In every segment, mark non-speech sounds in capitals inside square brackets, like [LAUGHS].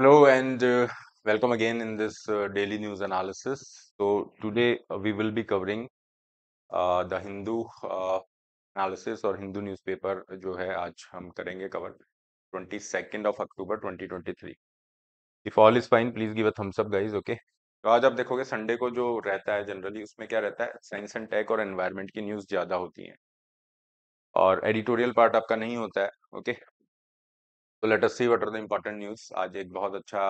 Hello and uh, welcome again in this uh, daily news analysis. So today uh, we will be covering uh, the Hindu uh, analysis और Hindu newspaper जो है आज हम करेंगे cover 22nd of October 2023. If all is fine, please give a thumbs up guys, okay? तो आज आप देखोगे संडे को जो रहता है जनरली उसमें क्या रहता है साइंस एंड टेक और एनवायरनमेंट की न्यूज़ ज़्यादा होती हैं और एडिटोरियल पार्ट आपका नहीं होता है ओके तो let us see what are the important news आज एक बहुत अच्छा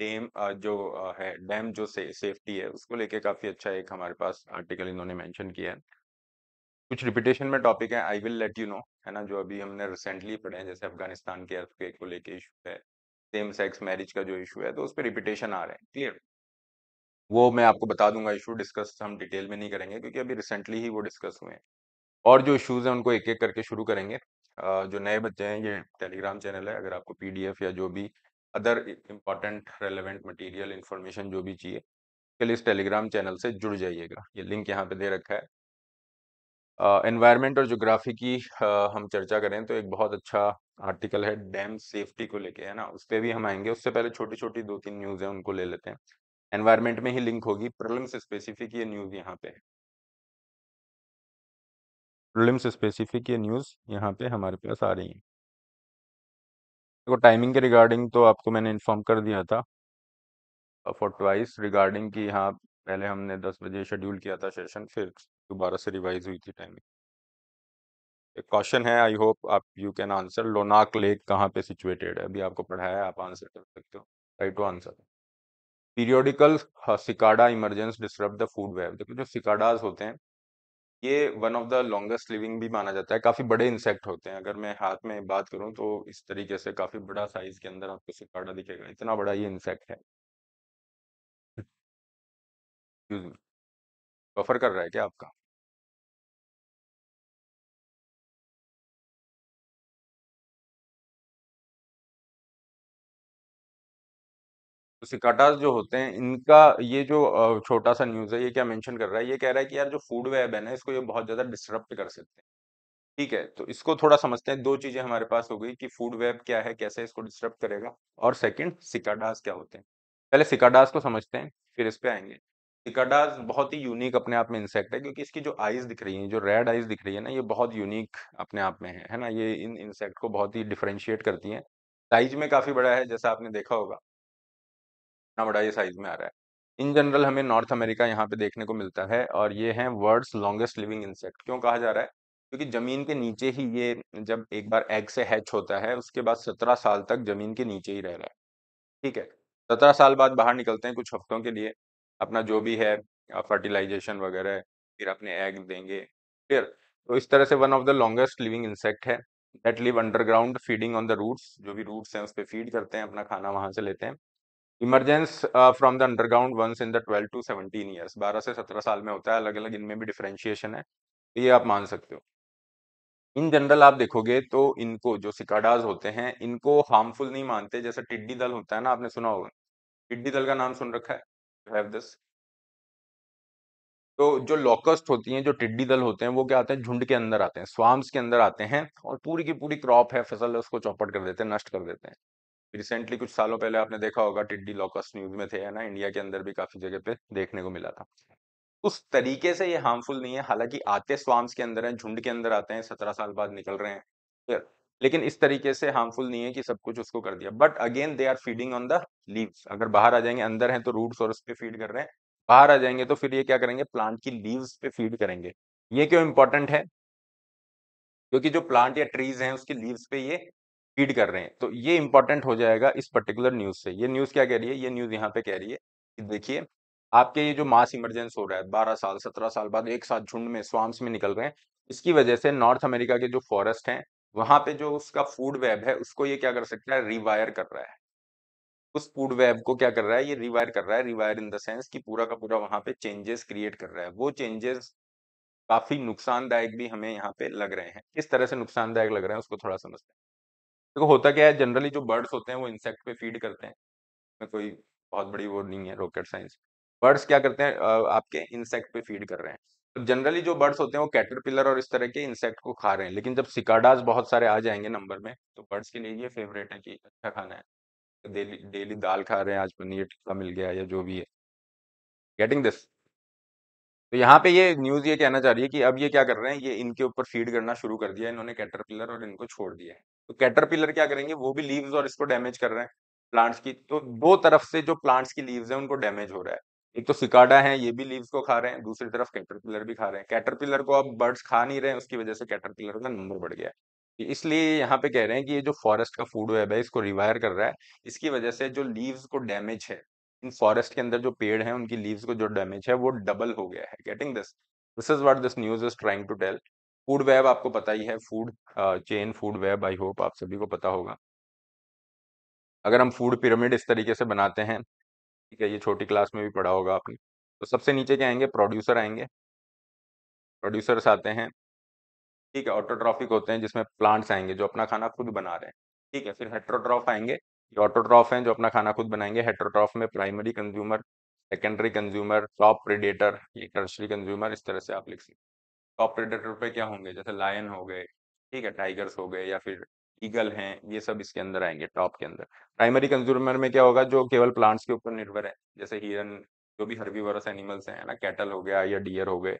डैम हम्म। जो है डैम जो से, सेफ्टी है उसको लेके काफी अच्छा एक हमारे पास आर्टिकल इन्होंने मेंशन किया है कुछ रिपीटेशन में टॉपिक है I will let you know है ना जो अभी हमने रिसेंटली पढ़े हैं जैसे अफगानिस्तान के अर्थ को लेके इशू है सेम सेक्स मैरिज का जो इशू है तो उस पर रिपीटेशन आ रहे हैं क्लियर वो मैं आपको बता दूंगा इशू डिस्कस हम डिटेल में नहीं करेंगे क्योंकि अभी रिसेंटली ही वो डिस्कस हुए हैं और जो इशूज़ हैं उनको एक एक करके शुरू करेंगे जो नए बच्चे हैं ये टेलीग्राम चैनल है अगर आपको पीडीएफ या जो भी other important relevant material information जो भी चाहिए कल इस टेलीग्राम चैनल से जुड़ जाइएगा ये लिंक यहाँ पे दे रखा है एनवायरमेंट और जोग्राफी की आ, हम चर्चा करें तो एक बहुत अच्छा आर्टिकल है डैम सेफ्टी को लेके है ना उस पर भी हम आएंगे उससे पहले छोटी छोटी दो तीन न्यूज़ हैं उनको ले लेते हैं एनवायरमेंट में ही लिंक होगी प्रॉब्लम्स स्पेसिफिक ये न्यूज़ यहाँ पे है प्रिलिम्स स्पेसिफिक ये न्यूज़ यहाँ पे हमारे पास आ रही है देखो टाइमिंग के रिगार्डिंग तो आपको मैंने इन्फॉर्म कर दिया था फॉर ट्वाइस रिगार्डिंग कि हाँ पहले हमने दस बजे शेड्यूल किया था सेशन फिर दोबारा से रिवाइज हुई थी टाइमिंग एक क्वेश्चन है आई होप आप you can answer Lhonak lake कहाँ पे सिचुएटेड है अभी आपको पढ़ाया है आप आंसर कर सकते हो राइट टू आंसर पीरियोडिकल हाँ, cicada emergence disturb the food web देखो जो सिकाडाज होते हैं ये one of the longest living भी माना जाता है काफ़ी बड़े इंसेक्ट होते हैं अगर मैं हाथ में बात करूँ तो इस तरीके से काफ़ी बड़ा साइज़ के अंदर आपको सिकाडा दिखेगा इतना बड़ा ये इंसेक्ट है बफर कर रहा है क्या आपका सिकाटास जो होते हैं इनका ये जो छोटा सा न्यूज़ है ये क्या मेंशन कर रहा है ये कह रहा है कि यार जो फूड वेब है ना इसको ये बहुत ज़्यादा डिस्टरप्ट कर सकते हैं ठीक है तो इसको थोड़ा समझते हैं दो चीज़ें हमारे पास हो गई कि फूड वेब क्या है कैसे इसको डिस्टर्ब करेगा और सेकेंड सिकाडास क्या होते हैं पहले सिकाडास को समझते हैं फिर इस पर आएंगे सिकाडास बहुत ही यूनिक अपने आप में इंसेक्ट है क्योंकि इसकी जो आइज दिख रही है जो रेड आइज दिख रही है ना ये बहुत यूनिक अपने आप में है है ना ये इन इंसेक्ट को बहुत ही डिफ्रेंशिएट करती है साइज में काफ़ी बड़ा है जैसा आपने देखा होगा इतना बड़ा ये साइज में आ रहा है इन जनरल हमें नॉर्थ अमेरिका यहाँ पे देखने को मिलता है और ये है वर्ल्ड लॉन्गेस्ट लिविंग इंसेक्ट क्यों कहा जा रहा है क्योंकि ज़मीन के नीचे ही ये जब एक बार एग से हैच होता है उसके बाद सत्रह साल तक ज़मीन के नीचे ही रह रहा है ठीक है सत्रह साल बाद बाहर निकलते हैं कुछ हफ्तों के लिए अपना जो भी है फर्टिलाइजेशन वगैरह फिर अपने एग देंगे फिर तो इस तरह से one of the longest living insect है that live underground feeding on the roots जो भी रूट्स हैं उस पर फीड करते हैं अपना खाना वहाँ से लेते हैं emergence from the underground once in the 12 to 17 years 12 से 17 साल में होता है अलग अलग इनमें भी डिफ्रेंशिएशन है ये आप मान सकते हो इन जनरल आप देखोगे तो इनको जो सिकाडाज होते हैं इनको हार्मफुल नहीं मानते जैसे टिड्डी दल होता है ना आपने सुना होगा टिड्डी दल का नाम सुन रखा है दिस तो जो लॉकस्ट होती हैं जो टिड्डी दल होते हैं वो क्या आते हैं झुंड के अंदर आते हैं स्वाम्स के अंदर आते हैं और पूरी की पूरी क्रॉप है फसल उसको चौपट कर देते हैं नष्ट कर देते हैं रिसेंटली कुछ सालों पहले आपने देखा होगा टिड्डी लॉकस न्यूज में थे है ना इंडिया के अंदर भी काफी जगह पे देखने को मिला था उस तरीके से ये हार्मफुल नहीं है हालांकि आते स्वाम्स के अंदर हैं झुंड के अंदर आते हैं सत्रह साल बाद निकल रहे हैं लेकिन इस तरीके से हार्मफुल नहीं है कि सब कुछ उसको कर दिया but again they are feeding on the leaves अगर बाहर आ जाएंगे अंदर हैं तो रूट सोर्स पे फीड कर रहे हैं बाहर आ जाएंगे तो फिर ये क्या करेंगे प्लांट की लीव्स पे फीड करेंगे ये क्यों इंपॉर्टेंट है क्योंकि जो प्लांट या ट्रीज हैं उसकी लीव्स पे ये फीड कर रहे हैं तो ये इंपॉर्टेंट हो जाएगा इस पर्टिकुलर न्यूज से ये न्यूज क्या कह रही है ये न्यूज यहाँ पे कह रही है कि देखिए आपके ये जो मास इमरजेंस हो रहा है बारह साल सत्रह साल बाद एक साथ झुंड में स्वाम्स में निकल रहे हैं इसकी वजह से नॉर्थ अमेरिका के जो फॉरेस्ट हैं वहां पे जो उसका फूड वेब है उसको ये क्या कर सकता है रिवायर कर रहा है उस फूड वेब को क्या कर रहा है ये रिवायर कर रहा है रिवायर इन द सेंस कि पूरा का पूरा वहां पे चेंजेस क्रिएट कर रहा है वो चेंजेस काफी नुकसानदायक भी हमें यहाँ पे लग रहे हैं किस तरह से नुकसानदायक लग रहे हैं उसको थोड़ा समझते हैं देखो होता क्या है जनरली जो बर्ड्स होते हैं वो इंसेक्ट पे फीड करते हैं में कोई बहुत बड़ी वो नहीं है रॉकेट साइंस बर्ड्स क्या करते हैं आपके इंसेक्ट पे फीड कर रहे हैं तो जनरली जो बर्ड्स होते हैं वो कैटरपिलर और इस तरह के इंसेक्ट को खा रहे हैं लेकिन जब सिकाडाज बहुत सारे आ जाएंगे नंबर में तो बर्ड्स के लिए ये फेवरेट है कि अच्छा खाना है डेली डेली दाल खा रहे हैं आज पनीर टिक्का मिल गया या जो भी है गेटिंग दिस तो यहाँ पे ये न्यूज ये कहना चाह रही है कि अब ये क्या कर रहे हैं ये इनके ऊपर फीड करना शुरू कर दिया इन्होंने कैटरपिलर और इनको छोड़ दिया है तो कैटरपिलर क्या करेंगे वो भी लीव्स और इसको डैमेज कर रहे हैं प्लांट्स की तो दो तरफ से जो प्लांट्स की लीव्स है उनको डैमेज हो रहा है एक तो सिकाडा है ये भी लीव्स को खा रहे हैं दूसरी तरफ कैटरपिलर भी खा रहे हैं कैटरपिलर को अब बर्ड्स खा नहीं रहे हैं उसकी वजह से कैटरपिलर का नंबर बढ़ गया है तो इसलिए यहाँ पे कह रहे हैं कि ये जो फॉरेस्ट का फूड वेब है इसको रिवायर कर रहा है इसकी वजह से जो लीव्स को डैमेज है इन फॉरेस्ट के अंदर जो पेड़ हैं उनकी लीव्स को जो डैमेज है वो डबल हो गया है getting this this is what this news is trying to tell food web आपको पता ही है food chain food web I hope आप सभी को पता होगा अगर हम फूड पिरामिड इस तरीके से बनाते हैं ठीक है ये छोटी क्लास में भी पढ़ा होगा आपने तो सबसे नीचे क्या आएंगे प्रोड्यूसर आएंगे प्रोड्यूसर्स आते हैं ठीक है ऑटोट्रॉफिक होते हैं जिसमें प्लांट्स आएंगे जो अपना खाना खुद बना रहे हैं ठीक है फिर हेट्रोट्रॉफ आएंगे ये ऑटोट्रॉफ हैं जो अपना खाना खुद बनाएंगे हेट्रोट्रॉफ में primary consumer secondary consumer top predator ये टर्सरी कंज्यूमर इस तरह से आप लिख सकते टॉप प्रीडेटर पे क्या होंगे जैसे लायन हो गए ठीक है टाइगर्स हो गए या फिर ईगल हैं ये सब इसके अंदर आएंगे टॉप के अंदर प्राइमरी कंज्यूमर में क्या होगा जो केवल प्लांट्स के ऊपर निर्भर है जैसे हिरन जो भी वर्स एनिमल्स हैं ना कैटल हो गया या डियर हो गए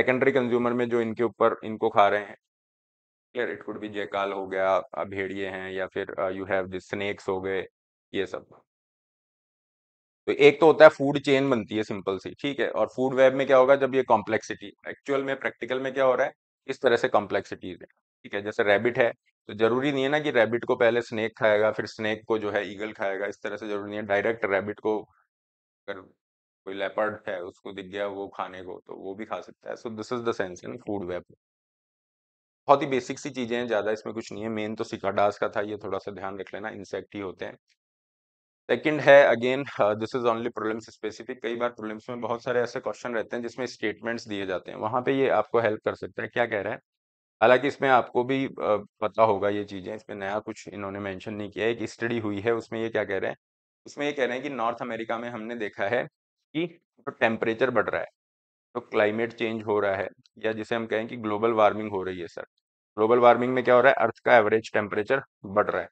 सेकेंडरी कंज्यूमर में जो इनके ऊपर इनको खा रहे हैं clear it could be jackal हो गया भेड़िए हैं या फिर यू हैव दिस स्नेक्स हो गए ये सब तो एक तो होता है फूड चेन बनती है सिंपल सी ठीक है और फूड वेब में क्या होगा जब ये कॉम्प्लेक्सिटी एक्चुअल में प्रैक्टिकल में क्या हो रहा है इस तरह से कॉम्प्लेक्सिटीज है ठीक है जैसे रैबिट है तो जरूरी नहीं है ना कि रैबिट को पहले स्नेक खाएगा फिर स्नेक को जो है ईगल खाएगा इस तरह से जरूरी नहीं है डायरेक्ट रैबिट को अगर कोई लेपर्ड है उसको दिख गया वो खाने को तो वो भी खा सकता है so this is the sense in food web बहुत ही बेसिक सी चीज़ें हैं ज़्यादा इसमें कुछ नहीं है मेन तो सिकाडास का था ये थोड़ा सा ध्यान रख लेना इंसेक्ट ही होते हैं सेकंड है again this is only problem specific कई बार प्रॉब्लम्स में बहुत सारे ऐसे क्वेश्चन रहते हैं जिसमें स्टेटमेंट्स दिए जाते हैं वहाँ पे ये आपको हेल्प कर सकता है क्या कह रहा है हालांकि इसमें आपको भी पता होगा ये चीज़ें इसमें नया कुछ इन्होंने मैंशन नहीं किया है एक स्टडी हुई है उसमें ये क्या कह रहे हैं उसमें ये कह रहे हैं कि नॉर्थ अमेरिका में हमने देखा है कि टेम्परेचर बढ़ रहा है तो क्लाइमेट चेंज हो रहा है या जिसे हम कहें कि ग्लोबल वार्मिंग हो रही है सर ग्लोबल वार्मिंग में क्या हो रहा है अर्थ का एवरेज टेम्परेचर बढ़ रहा है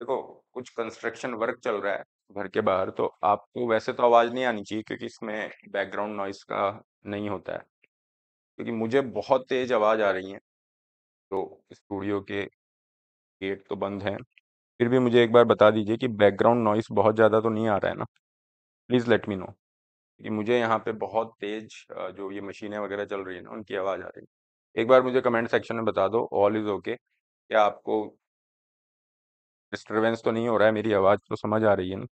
देखो कुछ कंस्ट्रक्शन वर्क चल रहा है घर के बाहर तो आपको वैसे तो आवाज़ नहीं आनी चाहिए क्योंकि इसमें बैकग्राउंड नॉइस का नहीं होता है क्योंकि मुझे बहुत तेज आवाज़ आ रही है तो स्टूडियो के गेट तो बंद हैं फिर भी मुझे एक बार बता दीजिए कि बैकग्राउंड नॉइस बहुत ज़्यादा तो नहीं आ रहा है ना प्लीज़ लेट मी नो कि मुझे यहाँ पे बहुत तेज जो ये मशीनें वगैरह चल रही है ना उनकी आवाज़ आ रही है। एक बार मुझे कमेंट सेक्शन में बता दो ऑल इज़ ओके क्या आपको डिस्टर्बेंस तो नहीं हो रहा है मेरी आवाज़ तो समझ आ रही है ना?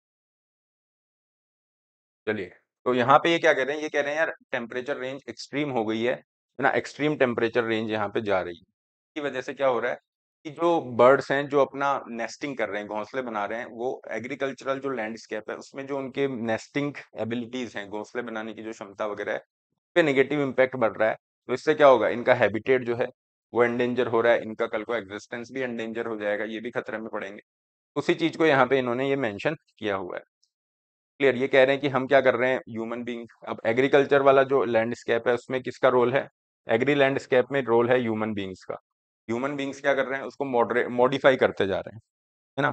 चलिए, तो यहाँ पे ये क्या कह रहे हैं? ये कह रहे हैं यार टेम्परेचर रेंज एक्सट्रीम हो गई है, है ना? एक्सट्रीम टेम्परेचर रेंज यहाँ पे जा रही है। इसकी वजह से क्या हो रहा है कि जो बर्ड्स हैं जो अपना नेस्टिंग कर रहे हैं घोंसले बना रहे हैं वो एग्रीकल्चरल जो लैंडस्केप है उसमें जो उनके नेस्टिंग एबिलिटीज हैं घोंसले बनाने की जो क्षमता वगैरह है उस पर नेगेटिव इम्पैक्ट बढ़ रहा है तो इससे क्या होगा इनका हैबिटेट जो है वो एंडेंजर हो रहा है इनका कल को एग्जिस्टेंस भी एंडेंजर हो जाएगा ये भी खतरे में पड़ेंगे उसी चीज़ को यहाँ पे इन्होंने ये मैंशन किया हुआ है क्लियर ये कह रहे हैं कि हम क्या कर रहे हैं ह्यूमन बींग अब एग्रीकल्चर वाला जो लैंडस्केप है उसमें किसका रोल है एग्री लैंडस्केप में रोल है ह्यूमन बींग्स का ह्यूमन बींग्स क्या कर रहे हैं उसको मॉडरे मॉडिफाई करते जा रहे हैं है ना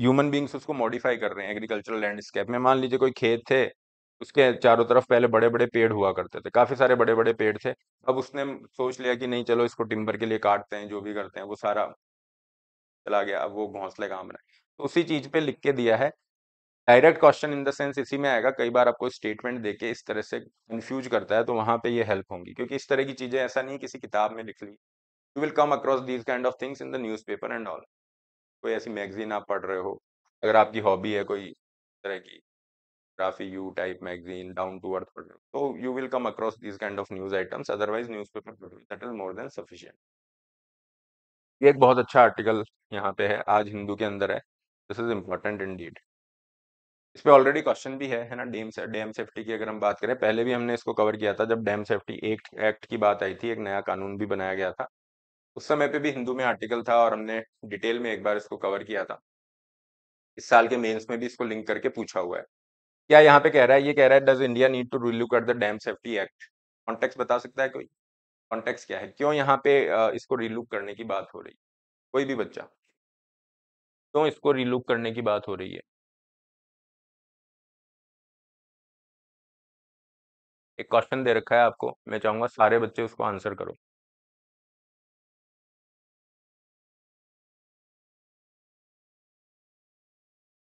ह्यूमन बींग्स उसको मॉडिफाई कर रहे हैं एग्रीकल्चरल लैंडस्केप में मान लीजिए कोई खेत थे उसके चारों तरफ पहले बड़े बड़े पेड़ हुआ करते थे काफ़ी सारे बड़े बड़े पेड़ थे अब उसने सोच लिया कि नहीं चलो इसको टिम्बर के लिए काटते हैं जो भी करते हैं वो सारा चला गया अब वो घोंसले काम रहे तो उसी चीज़ पे लिख के दिया है direct question in the sense इसी में आएगा कई बार आपको स्टेटमेंट देके इस तरह से कंफ्यूज करता है तो वहाँ पे ये हेल्प होंगी क्योंकि इस तरह की चीज़ें ऐसा नहीं किसी किताब में लिख ली you will come across these kind of things in the newspaper and all कोई ऐसी मैगजीन आप पढ़ रहे हो अगर आपकी हॉबी है कोई तरह की ग्राफी you type magazine Down to Earth पढ़ रहे हो तो you will come across these kind of news items otherwise news paper that is more than sufficient ये एक बहुत अच्छा आर्टिकल यहाँ पे है आज हिंदू के अंदर है this is important indeed इस पर ऑलरेडी क्वेश्चन भी है है ना डेम से डैम सेफ्टी की अगर हम बात करें पहले भी हमने इसको कवर किया था जब डैम सेफ्टी एक्ट एक्ट की बात आई थी एक नया कानून भी बनाया गया था उस समय पे भी हिंदू में आर्टिकल था और हमने डिटेल में एक बार इसको कवर किया था इस साल के मेंस में भी इसको लिंक करके पूछा हुआ है क्या यहाँ पे कह रहा है ये कह रहा है does India need to relook at the dam safety act context बता सकता है कोई कॉन्टेक्स क्या है क्यों यहाँ पे इसको रिलुक करने की बात हो रही है कोई भी बच्चा क्यों इसको रिलुक करने की बात हो रही है एक क्वेश्चन दे रखा है आपको मैं चाहूंगा सारे बच्चे उसको आंसर करो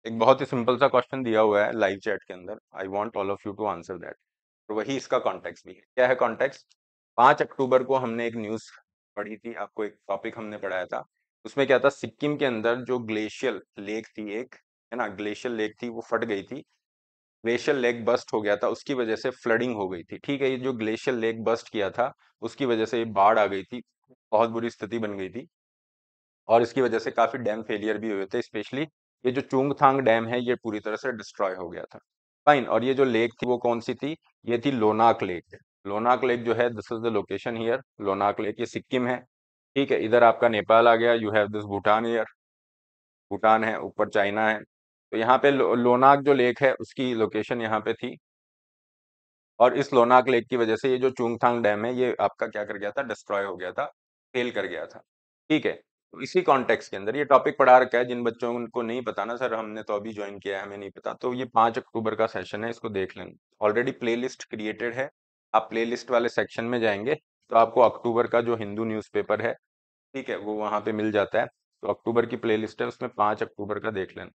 एक बहुत ही सिंपल सा क्वेश्चन दिया हुआ है लाइव चैट के अंदर I want all of you to answer that तो वही इसका कॉन्टेक्स भी है क्या है कॉन्टेक्स पांच अक्टूबर को हमने एक न्यूज़ पढ़ी थी आपको एक टॉपिक हमने पढ़ाया था उसमें क्या था सिक्किम के अंदर जो ग्लेशियल लेक थी एक है ना ग्लेशियल लेक थी वो फट गई थी ग्लेशियल लेक बस्ट हो गया था उसकी वजह से फ्लडिंग हो गई थी ठीक है ये जो ग्लेशियल लेक बस्ट किया था उसकी वजह से ये बाढ़ आ गई थी बहुत बुरी स्थिति बन गई थी और इसकी वजह से काफ़ी डैम फेलियर भी हुए थे स्पेशली ये जो चुंगथांग डैम है ये पूरी तरह से डिस्ट्रॉय हो गया था फाइन और ये जो लेक थी वो कौन सी थी ये थी लोनाक लेक लोनाक लेक जो है this is the location here Lhonak lake ये सिक्किम है ठीक है इधर आपका नेपाल आ गया you have this Bhutan here Bhutan है ऊपर चाइना है तो यहाँ पे लो, लोनाक जो लेक है उसकी लोकेशन यहाँ पे थी और इस लोनाक लेक की वजह से ये जो चुंगथांग डैम है ये आपका क्या कर गया था डिस्ट्रॉय हो गया था फेल कर गया था ठीक है इसी कॉन्टेक्स्ट के अंदर ये टॉपिक पढ़ा रखा है जिन बच्चों को नहीं पता ना सर हमने तो अभी ज्वाइन किया है हमें नहीं पता तो ये पाँच अक्टूबर का सेशन है इसको देख लें ऑलरेडी लिस्ट क्रिएटेड है आप लिस्ट वाले सेक्शन में जाएंगे तो आपको अक्टूबर का जो हिंदू पेपर है ठीक है वो वहाँ पे मिल जाता है तो अक्टूबर की लिस्ट है उसमें पाँच अक्टूबर का देख लेना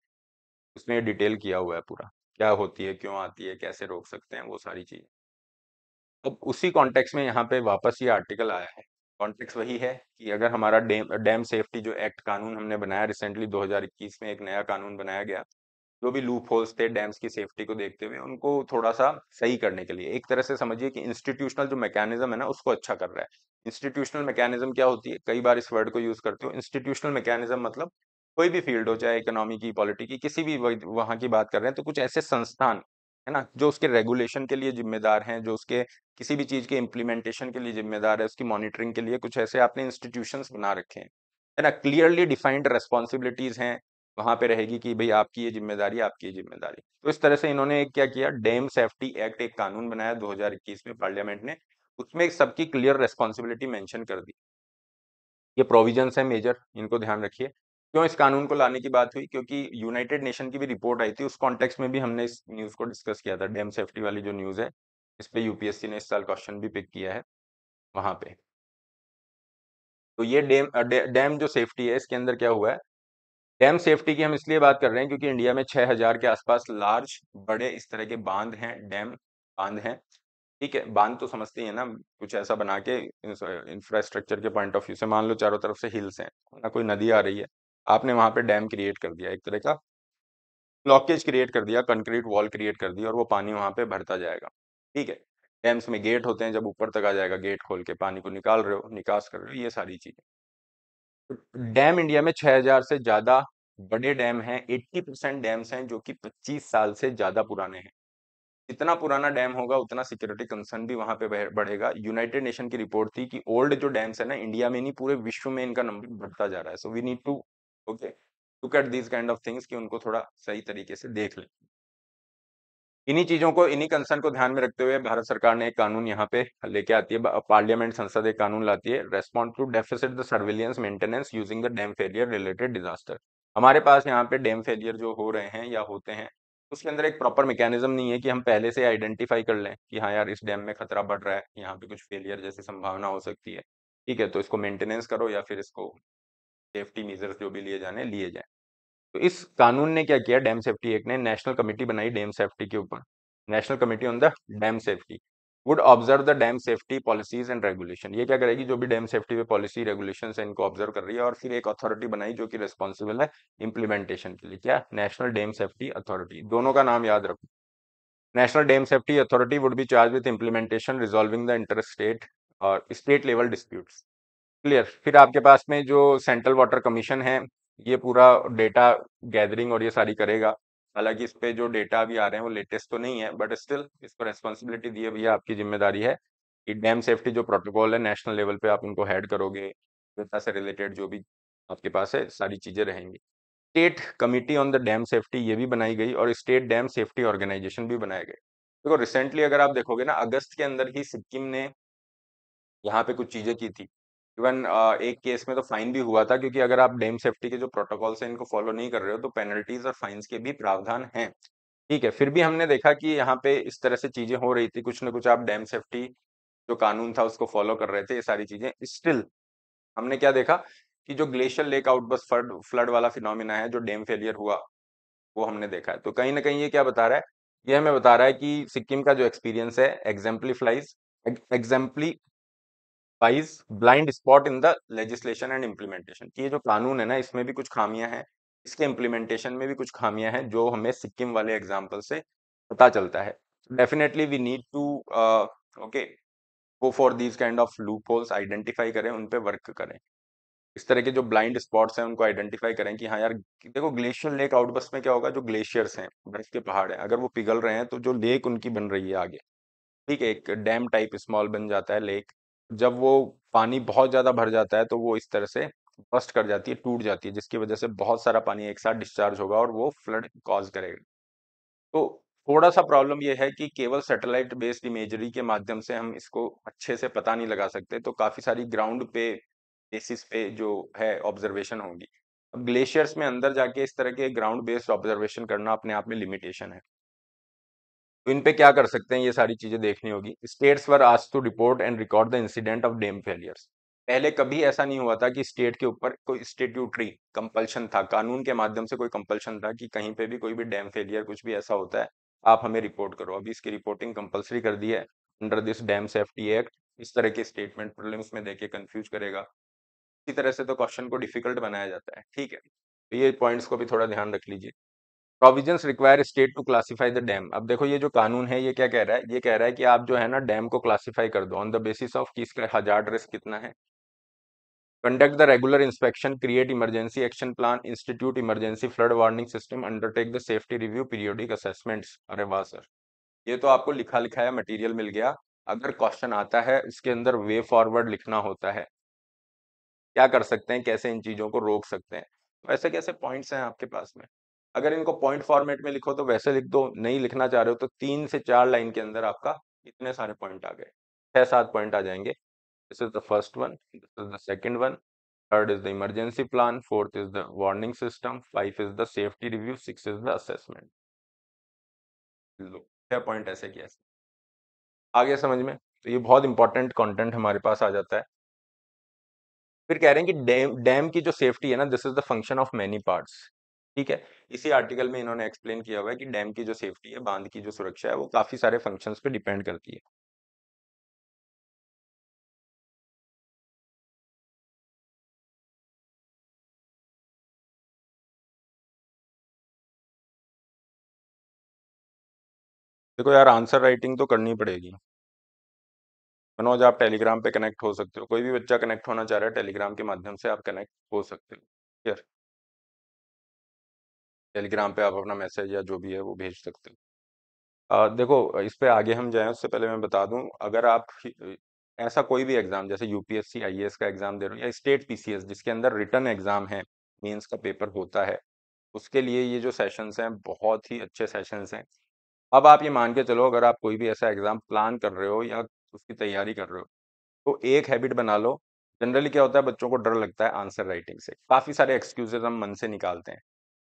उसमें ये डिटेल किया हुआ है पूरा क्या होती है क्यों आती है कैसे रोक सकते हैं वो सारी चीज़ें अब उसी कॉन्टेक्स्ट में यहाँ पे वापस ये आर्टिकल आया है कॉन्फ्लिक्स वही है कि अगर हमारा डैम डैम सेफ्टी जो एक्ट कानून हमने बनाया रिसेंटली 2021 में एक नया कानून बनाया गया जो भी लूप होल्स थे डैम्स की सेफ्टी को देखते हुए उनको थोड़ा सा सही करने के लिए एक तरह से समझिए कि इंस्टीट्यूशनल जो मैकेनिज्म है ना उसको अच्छा कर रहा है इंस्टीट्यूशनल मैकेनिज्म क्या होती है कई बार इस वर्ड को यूज करते हो इंस्टीट्यूशनल मैकेनिज्म मतलब कोई भी फील्ड हो चाहे इकोनॉमी की पॉलिटी की किसी भी वहाँ की बात कर रहे हैं तो कुछ ऐसे संस्थान है ना जो उसके रेगुलेशन के लिए जिम्मेदार हैं जो उसके किसी भी चीज़ के इम्प्लीमेंटेशन के लिए जिम्मेदार है उसकी मॉनिटरिंग के लिए कुछ ऐसे आपने इंस्टीट्यूशन बना रखे हैं है ना क्लियरली डिफाइंड रेस्पॉन्सिबिलिटीज़ हैं वहां पे रहेगी कि भाई आपकी ये जिम्मेदारी आपकी ये जिम्मेदारी तो इस तरह से इन्होंने क्या किया डैम सेफ्टी एक्ट एक कानून बनाया 2021 में पार्लियामेंट ने उसमें सबकी क्लियर रेस्पॉन्सिबिलिटी मेंशन कर दी ये प्रोविजंस है मेजर इनको ध्यान रखिए क्यों इस कानून को लाने की बात हुई क्योंकि यूनाइटेड नेशन की भी रिपोर्ट आई थी उस कॉन्टेक्स्ट में भी हमने इस न्यूज़ को डिस्कस किया था डैम सेफ्टी वाली जो न्यूज़ है इस पर यूपीएससी ने इस साल क्वेश्चन भी पिक किया है वहां पे तो ये डैम डैम जो सेफ्टी है इसके अंदर क्या हुआ है डैम सेफ्टी की हम इसलिए बात कर रहे हैं क्योंकि इंडिया में छह के आसपास लार्ज बड़े इस तरह के बांध हैं डैम बांध हैं ठीक है बांध तो समझते हैं ना कुछ ऐसा बना के इंफ्रास्ट्रक्चर के पॉइंट ऑफ व्यू से मान लो चारों तरफ से हिल्स हैं ना कोई नदी आ रही है आपने वहां पे डैम क्रिएट कर दिया एक तरह का ब्लॉकेज क्रिएट कर दिया कंक्रीट वॉल क्रिएट कर दिया और वो पानी वहां पे भरता जाएगा ठीक है डैम्स में गेट होते हैं जब ऊपर तक आ जाएगा गेट खोल के पानी को निकाल रहे हो निकास कर रहे हो ये सारी चीजें डैम इंडिया में 6000 से ज्यादा बड़े डैम हैं 80 परसेंट डैम्स हैं जो कि 25 साल से ज्यादा पुराने हैं जितना पुराना डैम होगा उतना सिक्योरिटी कंसर्न भी वहां पे बढ़ेगा यूनाइटेड नेशन की रिपोर्ट थी कि ओल्ड जो डैम्स है ना इंडिया में नहीं पूरे विश्व में इनका नंबर बढ़ता जा रहा है so we need to okay to cat these kind of things कि उनको थोड़ा सही तरीके से देख लें इन्हीं चीजों को इन्हीं कंसर्न को ध्यान में रखते हुए भारत सरकार ने एक कानून यहाँ पे लेके आती है पार्लियामेंट संसद एक कानून लाती है respond to deficit the surveillance maintenance using the dam failure related disaster हमारे पास यहाँ पे डैम फेलियर जो हो रहे हैं या होते हैं उसके अंदर एक प्रॉपर मैकेनिज्म नहीं है कि हम पहले से आइडेंटिफाई कर लें कि हाँ यार इस डैम में खतरा बढ़ रहा है यहाँ पे कुछ फेलियर जैसी संभावना हो सकती है ठीक है तो इसको मेंटेनेंस करो या फिर इसको सेफ्टी मेजर्स जो भी लिए जाने लिए जाए तो इस कानून ने क्या किया डैम सेफ्टी एक्ट ने नेशनल कमेटी बनाई डैम सेफ्टी के ऊपर national committee on the dam safety would observe the dam safety policies and regulation ये क्या करेगी जो भी डैम सेफ्टी पे पॉलिसी रेगुलेशन है इनको ऑब्जर्व कर रही है और फिर एक अथॉरिटी बनाई जो कि रिस्पॉन्सिबल है इम्प्लीमेंटेशन के लिए क्या नेशनल डैम सेफ्टी अथॉरिटी दोनों का नाम याद रखो national dam safety authority would be charge with implementation resolving the inter state और स्टेट लेवल डिस्प्यूट्स क्लियर फिर आपके पास में जो सेंट्रल वाटर कमीशन है ये पूरा डेटा गैदरिंग और ये सारी करेगा हालांकि इस पे जो डेटा अभी आ रहे हैं वो लेटेस्ट तो नहीं है बट स्टिल इस पर रेस्पॉन्सिबिलिटी दी है भैया आपकी जिम्मेदारी है कि डैम सेफ्टी जो प्रोटोकॉल है नेशनल लेवल पे आप उनको हेड करोगे डेटा से रिलेटेड जो भी आपके पास है सारी चीज़ें रहेंगी state committee on the dam safety ये भी बनाई गई और स्टेट डैम सेफ्टी ऑर्गेनाइजेशन भी बनाए गए देखो रिसेंटली अगर आप देखोगे ना अगस्त के अंदर ही सिक्किम ने यहाँ पे कुछ चीज़ें की थी इवन एक केस में तो फाइन भी हुआ था क्योंकि अगर आप डेम सेफ्टी के जो प्रोटोकॉल्स हैं इनको फॉलो नहीं कर रहे हो तो पेनल्टीज और फाइन्स के भी प्रावधान हैं ठीक है फिर भी हमने देखा कि यहाँ पे इस तरह से चीजें हो रही थी कुछ ना कुछ आप डैम सेफ्टी जो कानून था उसको फॉलो कर रहे थे ये सारी चीजें स्टिल हमने क्या देखा कि जो glacier lake outburst flood flood वाला फिनोमिना है जो डैम फेलियर हुआ वो हमने देखा है तो कहीं ना कहीं ये क्या बता रहा है ये हमें बता रहा है कि सिक्किम का जो एक्सपीरियंस है exemplifies exemplifies blind spot in the legislation and implementation ये जो कानून है ना इसमें भी कुछ खामियां हैं इसके इम्प्लीमेंटेशन में भी कुछ खामियां हैं जो हमें सिक्किम वाले एग्जाम्पल से पता चलता है definitely we need to okay go for these kind of loopholes identify करें उन पर वर्क करें इस तरह के जो ब्लाइंड स्पॉट्स हैं उनको आइडेंटिफाई करें कि हाँ यार देखो ग्लेशियर लेक आउटबस्ट में क्या होगा जो ग्लेशियर्स हैं बर्फ के पहाड़ हैं अगर वो पिघल रहे हैं तो जो लेक उनकी बन रही है आगे ठीक है एक डैम टाइप स्मॉल बन जाता है लेक जब वो पानी बहुत ज़्यादा भर जाता है तो वो इस तरह से बस्ट कर जाती है टूट जाती है जिसकी वजह से बहुत सारा पानी एक साथ डिस्चार्ज होगा और वो फ्लड कॉज करेगा तो थोड़ा सा प्रॉब्लम यह है कि केवल सैटेलाइट बेस्ड इमेजरी के माध्यम से हम इसको अच्छे से पता नहीं लगा सकते तो काफ़ी सारी ग्राउंड पे बेसिस पे जो है ऑब्जर्वेशन होगी अब ग्लेशियर्स में अंदर जाके इस तरह के ग्राउंड बेस्ड ऑब्जर्वेशन करना अपने आप में लिमिटेशन है तो इन पे क्या कर सकते हैं ये सारी चीजें देखनी होगी स्टेट्स वर आज to report and record the incident of dam failures पहले कभी ऐसा नहीं हुआ था कि स्टेट के ऊपर कोई स्टेट्यूटरी कंपल्शन था कानून के माध्यम से कोई कंपल्शन था कि कहीं पे भी कोई भी डैम फेलियर कुछ भी ऐसा होता है आप हमें रिपोर्ट करो अभी इसकी रिपोर्टिंग कंपलसरी कर दी है under this dam safety act इस तरह के स्टेटमेंट प्रॉब्लम्स में देके कन्फ्यूज करेगा इसी तरह से तो क्वेश्चन को डिफिकल्ट बनाया जाता है ठीक है तो ये पॉइंट्स को भी थोड़ा ध्यान रख लीजिए provision require state to classify the dam अब देखो ये जो कानून है ये क्या कह रहा है ये कह रहा है कि आप जो है ना डैम को क्लासीफाई कर दो ऑन द बेसिस ऑफ किस हजार रिस्क कितना है conduct the regular inspection create emergency action plan institute emergency flood warning system undertake the safety review periodic assessments अरे वाह सर ये तो आपको लिखा लिखाया मटेरियल मिल गया अगर क्वेश्चन आता है इसके अंदर वे फॉरवर्ड लिखना होता है क्या कर सकते हैं कैसे इन चीज़ों को रोक सकते हैं वैसे तो ऐसे कैसे पॉइंट्स हैं आपके पास में अगर इनको पॉइंट फॉर्मेट में लिखो तो वैसे लिख दो नहीं लिखना चाह रहे हो तो तीन से चार लाइन के अंदर आपका इतने सारे पॉइंट आ गए छह सात पॉइंट आ जाएंगे this is the first one this is the second one third is the emergency plan fourth is the warning system five is the safety review six is the assessment लो छह point ऐसे किया आ गया समझ में तो ये बहुत इंपॉर्टेंट कॉन्टेंट हमारे पास आ जाता है फिर कह रहे हैं कि डैम डैम की जो सेफ्टी है ना this is the function of many parts ठीक है इसी आर्टिकल में इन्होंने एक्सप्लेन किया हुआ है कि डैम की जो सेफ्टी है बांध की जो सुरक्षा है वो काफी सारे फंक्शन पे डिपेंड करती है देखो यार आंसर राइटिंग तो करनी पड़ेगी मनोज आप टेलीग्राम पे कनेक्ट हो सकते हो कोई भी बच्चा कनेक्ट होना चाह रहा है टेलीग्राम के माध्यम से आप कनेक्ट हो सकते हो क्लियर टेलीग्राम पे आप अपना मैसेज या जो भी है वो भेज सकते हो देखो इस पर आगे हम जाएं उससे पहले मैं बता दूं अगर आप ऐसा कोई भी एग्ज़ाम जैसे यूपीएससी आईएएस का एग्ज़ाम दे रहे हो या स्टेट पीसीएस जिसके अंदर रिटर्न एग्ज़ाम है मेंस का पेपर होता है उसके लिए ये जो सेशंस हैं बहुत ही अच्छे सेशंस हैं अब आप ये मान के चलो अगर आप कोई भी ऐसा एग्ज़ाम प्लान कर रहे हो या उसकी तैयारी कर रहे हो तो एक हैबिट बना लो जनरली क्या होता है बच्चों को डर लगता है आंसर राइटिंग से काफ़ी सारे एक्सक्यूजेज हम मन से निकालते हैं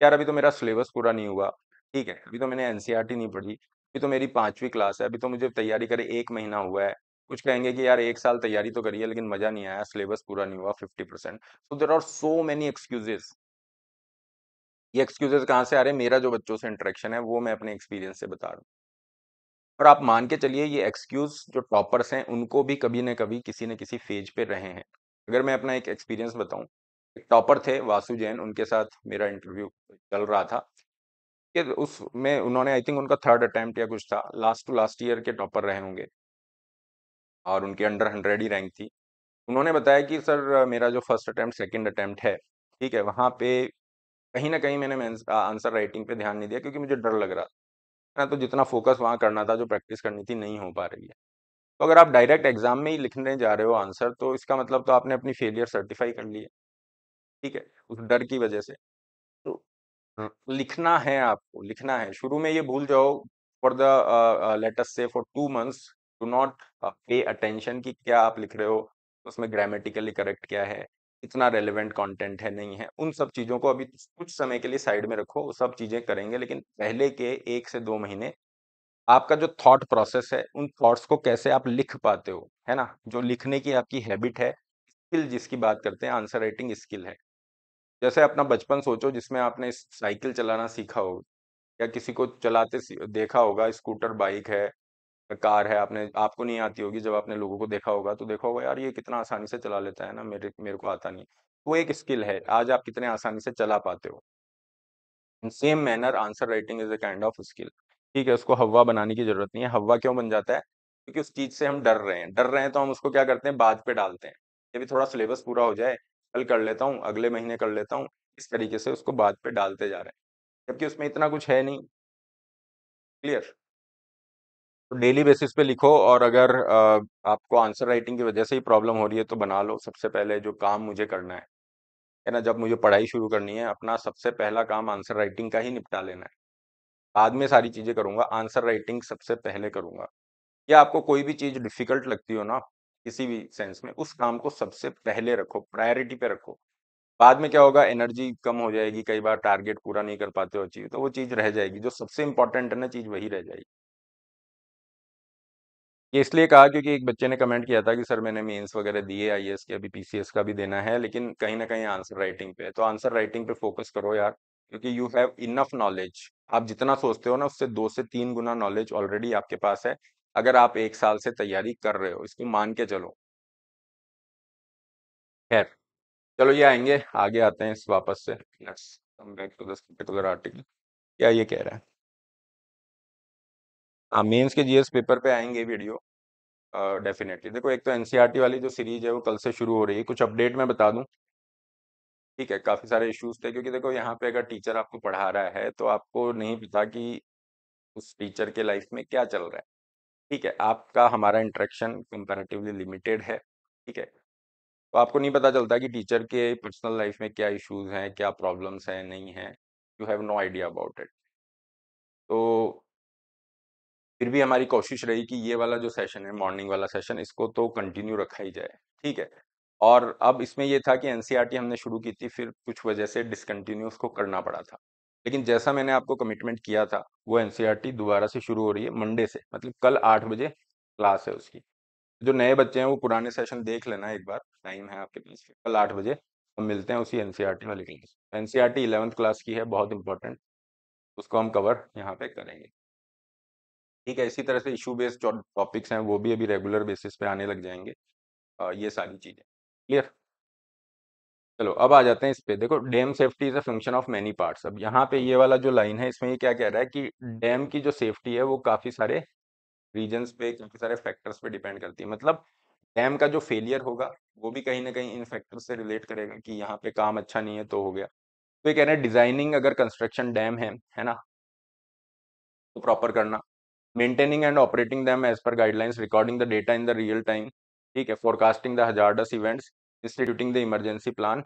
यार अभी तो मेरा सिलेबस पूरा नहीं हुआ ठीक है अभी तो मैंने एनसीईआरटी e नहीं पढ़ी अभी तो मेरी पाँचवीं क्लास है अभी तो मुझे तैयारी करे एक महीना हुआ है कुछ कहेंगे कि यार एक साल तैयारी तो करी है लेकिन मजा नहीं आया सिलेबस पूरा नहीं हुआ fifty percent so there are so many excuses ये एक्सक्यूजेस कहाँ से आ रहे हैं मेरा जो बच्चों से इंटरेक्शन है वो मैं अपने एक्सपीरियंस से बता रहा हूँ और आप मान के चलिए ये एक्सक्यूज जो टॉपर्स हैं उनको भी कभी ना कभी किसी न किसी फेज पे रहे हैं अगर मैं अपना एक एक्सपीरियंस बताऊं एक टॉपर थे वासु जैन उनके साथ मेरा इंटरव्यू चल रहा था कि उसमें उन्होंने आई थिंक उनका थर्ड अटैम्प्ट या कुछ था लास्ट टू लास्ट ईयर के टॉपर रहे होंगे और उनके अंडर हंड्रेड ही रैंक थी उन्होंने बताया कि सर मेरा जो फर्स्ट अटैम्प्ट सेकेंड अटैम्प्ट है ठीक है वहाँ पे कहीं ना कहीं मैंने आंसर राइटिंग पे ध्यान नहीं दिया क्योंकि मुझे डर लग रहा था ना तो जितना फोकस वहाँ करना था जो प्रैक्टिस करनी थी नहीं हो पा रही है तो अगर आप डायरेक्ट एग्जाम में ही लिखने जा रहे हो आंसर तो इसका मतलब तो आपने अपनी फेलियर सर्टिफाई कर ली है ठीक है उस डर की वजह से तो हाँ, लिखना है आपको लिखना है शुरू में ये भूल जाओ फॉर द लेटर से for two months to not pay attention कि क्या आप लिख रहे हो उसमें ग्रामेटिकली करेक्ट क्या है इतना रेलिवेंट कंटेंट है नहीं है उन सब चीज़ों को अभी कुछ समय के लिए साइड में रखो सब चीज़ें करेंगे लेकिन पहले के एक से दो महीने आपका जो थॉट प्रोसेस है उन थॉट्स को कैसे आप लिख पाते हो है ना जो लिखने की आपकी हैबिट है स्किल जिसकी बात करते हैं आंसर राइटिंग स्किल है जैसे अपना बचपन सोचो जिसमें आपने साइकिल चलाना सीखा हो या किसी को चलाते देखा होगा स्कूटर बाइक है कार है आपने आपको नहीं आती होगी जब आपने लोगों को देखा होगा तो देखा होगा यार ये कितना आसानी से चला लेता है ना मेरे मेरे को आता नहीं वो एक स्किल है आज आप कितने आसानी से चला पाते हो in same manner answer writing is a kind of skill ठीक है उसको हवा बनाने की जरूरत नहीं है हवा क्यों बन जाता है क्योंकि उस चीज से हम डर रहे हैं डर रहे हैं तो हम उसको क्या करते हैं बाद पे डालते हैं ये भी थोड़ा सिलेबस पूरा हो जाए कल कर लेता हूँ अगले महीने कर लेता हूँ इस तरीके से उसको बाद पे डालते जा रहे हैं जबकि उसमें इतना कुछ है नहीं क्लियर तो डेली बेसिस पे लिखो और अगर आपको आंसर राइटिंग की वजह से ही प्रॉब्लम हो रही है तो बना लो सबसे पहले जो काम मुझे करना है है ना जब मुझे पढ़ाई शुरू करनी है अपना सबसे पहला काम आंसर राइटिंग का ही निपटा लेना है बाद में सारी चीज़ें करूँगा आंसर राइटिंग सबसे पहले करूँगा या आपको कोई भी चीज़ डिफिकल्ट लगती हो ना किसी भी सेंस में उस काम को सबसे पहले रखो प्रायोरिटी पे रखो बाद में क्या होगा एनर्जी कम हो जाएगी कई बार टारगेट पूरा नहीं कर पाते हो अचीव तो वो चीज रह जाएगी जो सबसे इंपॉर्टेंट है ना चीज वही रह जाएगी ये इसलिए कहा क्योंकि एक बच्चे ने कमेंट किया था कि सर मैंने मेंस वगैरह दिए आईएएस के अभी पीसीएस का भी देना है लेकिन कहीं ना कहीं आंसर राइटिंग पे तो आंसर राइटिंग पे फोकस करो यार क्योंकि यू हैव इनफ नॉलेज आप जितना सोचते हो ना उससे दो से तीन गुना नॉलेज ऑलरेडी आपके पास है अगर आप एक साल से तैयारी कर रहे हो इसको मान के चलो खैर चलो ये आएंगे आगे आते हैं इस वापस से पर्टिकुलर आर्टिकल क्या ये कह रहा है हाँ मेन्स के जीएस पेपर पे आएंगे वीडियो डेफिनेटली uh, देखो एक तो एनसीईआरटी e वाली जो सीरीज है वो कल से शुरू हो रही है कुछ अपडेट मैं बता दूं ठीक है काफ़ी सारे इश्यूज थे क्योंकि देखो यहाँ पे अगर टीचर आपको पढ़ा रहा है तो आपको नहीं पता कि उस टीचर के लाइफ में क्या चल रहा है ठीक है आपका हमारा इंट्रैक्शन कंपेरेटिवली लिमिटेड है ठीक है तो आपको नहीं पता चलता कि टीचर के पर्सनल लाइफ में क्या इश्यूज हैं क्या प्रॉब्लम्स हैं नहीं हैं you have no idea about it तो फिर भी हमारी कोशिश रही कि ये वाला जो सेशन है मॉर्निंग वाला सेशन इसको तो कंटिन्यू रखा ही जाए ठीक है और अब इसमें यह था कि एनसीईआरटी e हमने शुरू की थी फिर कुछ वजह से डिसकंटिन्यू उसको करना पड़ा था लेकिन जैसा मैंने आपको कमिटमेंट किया था वो एनसीईआरटी e दोबारा से शुरू हो रही है मंडे से मतलब कल आठ बजे क्लास है उसकी जो नए बच्चे हैं वो पुराने सेशन देख लेना एक बार टाइम है आपके पास कल आठ बजे हम मिलते हैं उसी एनसीईआरटी e वाली क्लास एनसीईआरटी इलेवंथ क्लास की है बहुत इंपॉर्टेंट उसको हम कवर यहाँ पे करेंगे ठीक है इसी तरह से इशू बेस्ड जो टॉपिक्स हैं वो भी अभी रेगुलर बेसिस पे आने लग जाएंगे ये सारी चीज़ें क्लियर चलो अब आ जाते हैं इस पे देखो hmm. Dam safety is a function of many parts अब यहाँ पे ये वाला जो लाइन है इसमें ये क्या कह रहा है कि डैम की जो सेफ्टी है वो काफ़ी सारे रीजन्स पे काफ़ी सारे फैक्टर्स पे डिपेंड करती है मतलब डैम का जो फेलियर होगा वो भी कहीं ना कहीं इन फैक्टर्स से रिलेट करेगा कि यहाँ पे काम अच्छा नहीं है तो हो गया तो ये कह रहे हैं डिजाइनिंग अगर कंस्ट्रक्शन डैम है है ना तो प्रॉपर करना maintaining and operating dam as per guidelines recording the data in the real time ठीक है forecasting the hazard events instituting the emergency plan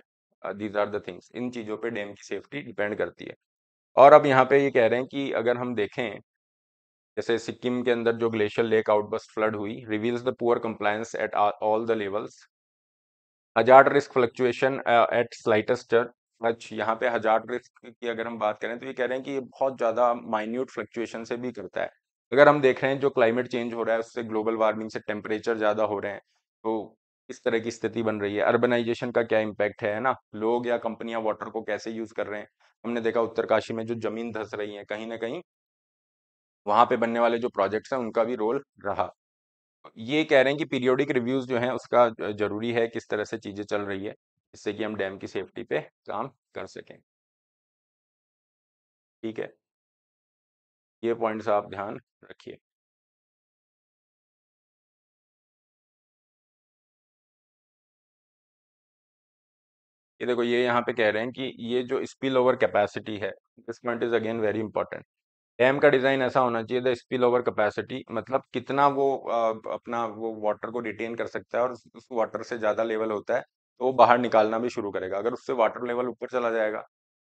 these are the things इन चीज़ों पे डैम की सेफ्टी डिपेंड करती है और अब यहाँ पे ये कह रहे हैं कि अगर हम देखें जैसे सिक्किम के अंदर जो ग्लेशियर लेक आउटबस्ट फ्लड हुई reveals the poor compliance at all the levels hazard risk fluctuation at slightest much यहाँ पे हजार रिस्क की अगर हम बात करें तो ये कह रहे हैं कि ये बहुत ज़्यादा माइन्यूट फ्लक्चुएशन से भी करता है अगर हम देख रहे हैं जो क्लाइमेट चेंज हो रहा है उससे ग्लोबल वार्मिंग से टेम्परेचर ज़्यादा हो रहे हैं तो इस तरह की स्थिति बन रही है अर्बनाइजेशन का क्या इम्पैक्ट है ना लोग या कंपनियां वाटर को कैसे यूज कर रहे हैं हमने देखा उत्तरकाशी में जो जमीन धस रही है कहीं ना कहीं वहां पे बनने वाले जो प्रोजेक्ट्स हैं उनका भी रोल रहा ये कह रहे हैं कि पीरियोडिक रिव्यूज जो है उसका जरूरी है किस तरह से चीजें चल रही है जिससे कि हम डैम की सेफ्टी पे काम कर सकें ठीक है ये पॉइंट्स आप ध्यान रखिए ये देखो ये यहाँ पे कह रहे हैं कि ये जो स्पिल ओवर कैपेसिटी है this point is again very important dam का डिज़ाइन ऐसा होना चाहिए द स्पिल ओवर कैपेसिटी मतलब कितना वो आ, अपना वो वाटर को डिटेन कर सकता है और उस वाटर से ज़्यादा लेवल होता है तो वो बाहर निकालना भी शुरू करेगा अगर उससे वाटर लेवल ऊपर चला जाएगा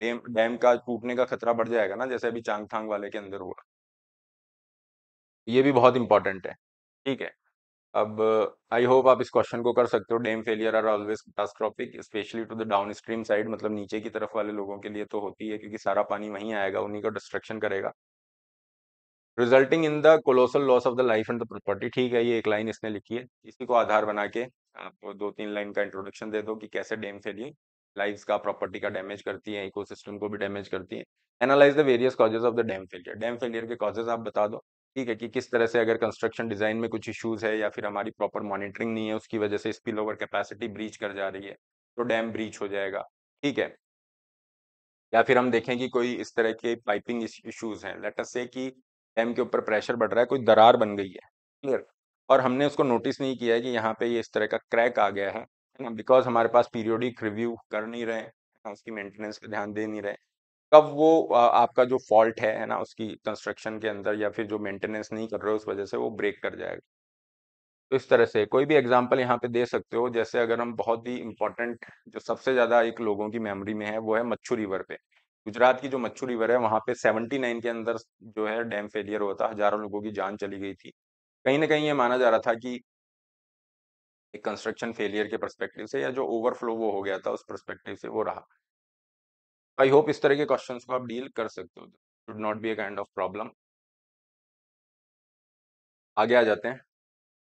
डैम डैम का टूटने का खतरा बढ़ जाएगा ना जैसे अभी चांगथांग वाले के अंदर हुआ ये भी बहुत इंपॉर्टेंट है ठीक है अब आई होप आप इस क्वेश्चन को कर सकते हो dam failure are always catastrophic specially to the downstream side मतलब नीचे की तरफ वाले लोगों के लिए तो होती है क्योंकि सारा पानी वहीं आएगा उन्हीं का डिस्ट्रक्शन करेगा resulting in the colossal loss of the life and the property ठीक है ये एक लाइन इसने लिखी है इसी को आधार बना के आप दो तीन लाइन का इंट्रोडक्शन दे दो कि कैसे डैम फेलियर लाइफ का प्रॉपर्टी का डैमेज करती है इकोसिस्टम को भी डैमेज करती है analyse the various causes of the dam failure dam failure के कॉजेज आप बता दो ठीक है कि किस तरह से अगर कंस्ट्रक्शन डिजाइन में कुछ इश्यूज है या फिर हमारी प्रॉपर मॉनिटरिंग नहीं है उसकी वजह से स्पिल ओवर कैपेसिटी ब्रीच कर जा रही है तो डैम ब्रीच हो जाएगा ठीक है या फिर हम देखें कि कोई इस तरह के पाइपिंग इश्यूज हैं लेट अस से कि डैम के ऊपर प्रेशर बढ़ रहा है कोई दरार बन गई है क्लियर और हमने उसको नोटिस नहीं किया है कि यहाँ पे ये इस तरह का क्रैक आ गया है बिकॉज हमारे पास पीरियोडिक रिव्यू कर नहीं रहे उसकी मेंटेनेंस पर ध्यान दे नहीं रहे कब वो आपका जो फॉल्ट है ना उसकी कंस्ट्रक्शन के अंदर या फिर जो मेंटेनेंस नहीं कर रहे हो उस वजह से वो ब्रेक कर जाएगा तो इस तरह से कोई भी एग्जांपल यहाँ पे दे सकते हो जैसे अगर हम बहुत ही इंपॉर्टेंट जो सबसे ज़्यादा एक लोगों की मेमोरी में है वो है मच्छू रिवर पे गुजरात की जो मच्छू रिवर है वहाँ पे 79 के अंदर जो है डैम फेलियर हुआ था हज़ारों लोगों की जान चली गई थी कहीं ना कहीं ये माना जा रहा था कि एक कंस्ट्रक्शन फेलियर के परस्पेक्टिव से या जो ओवरफ्लो वो हो गया था उस परस्पेक्टिव से वो रहा आई होप इस तरह के क्वेश्चन को आप डील कर सकते हो should not be a kind of problem आगे आ जाते हैं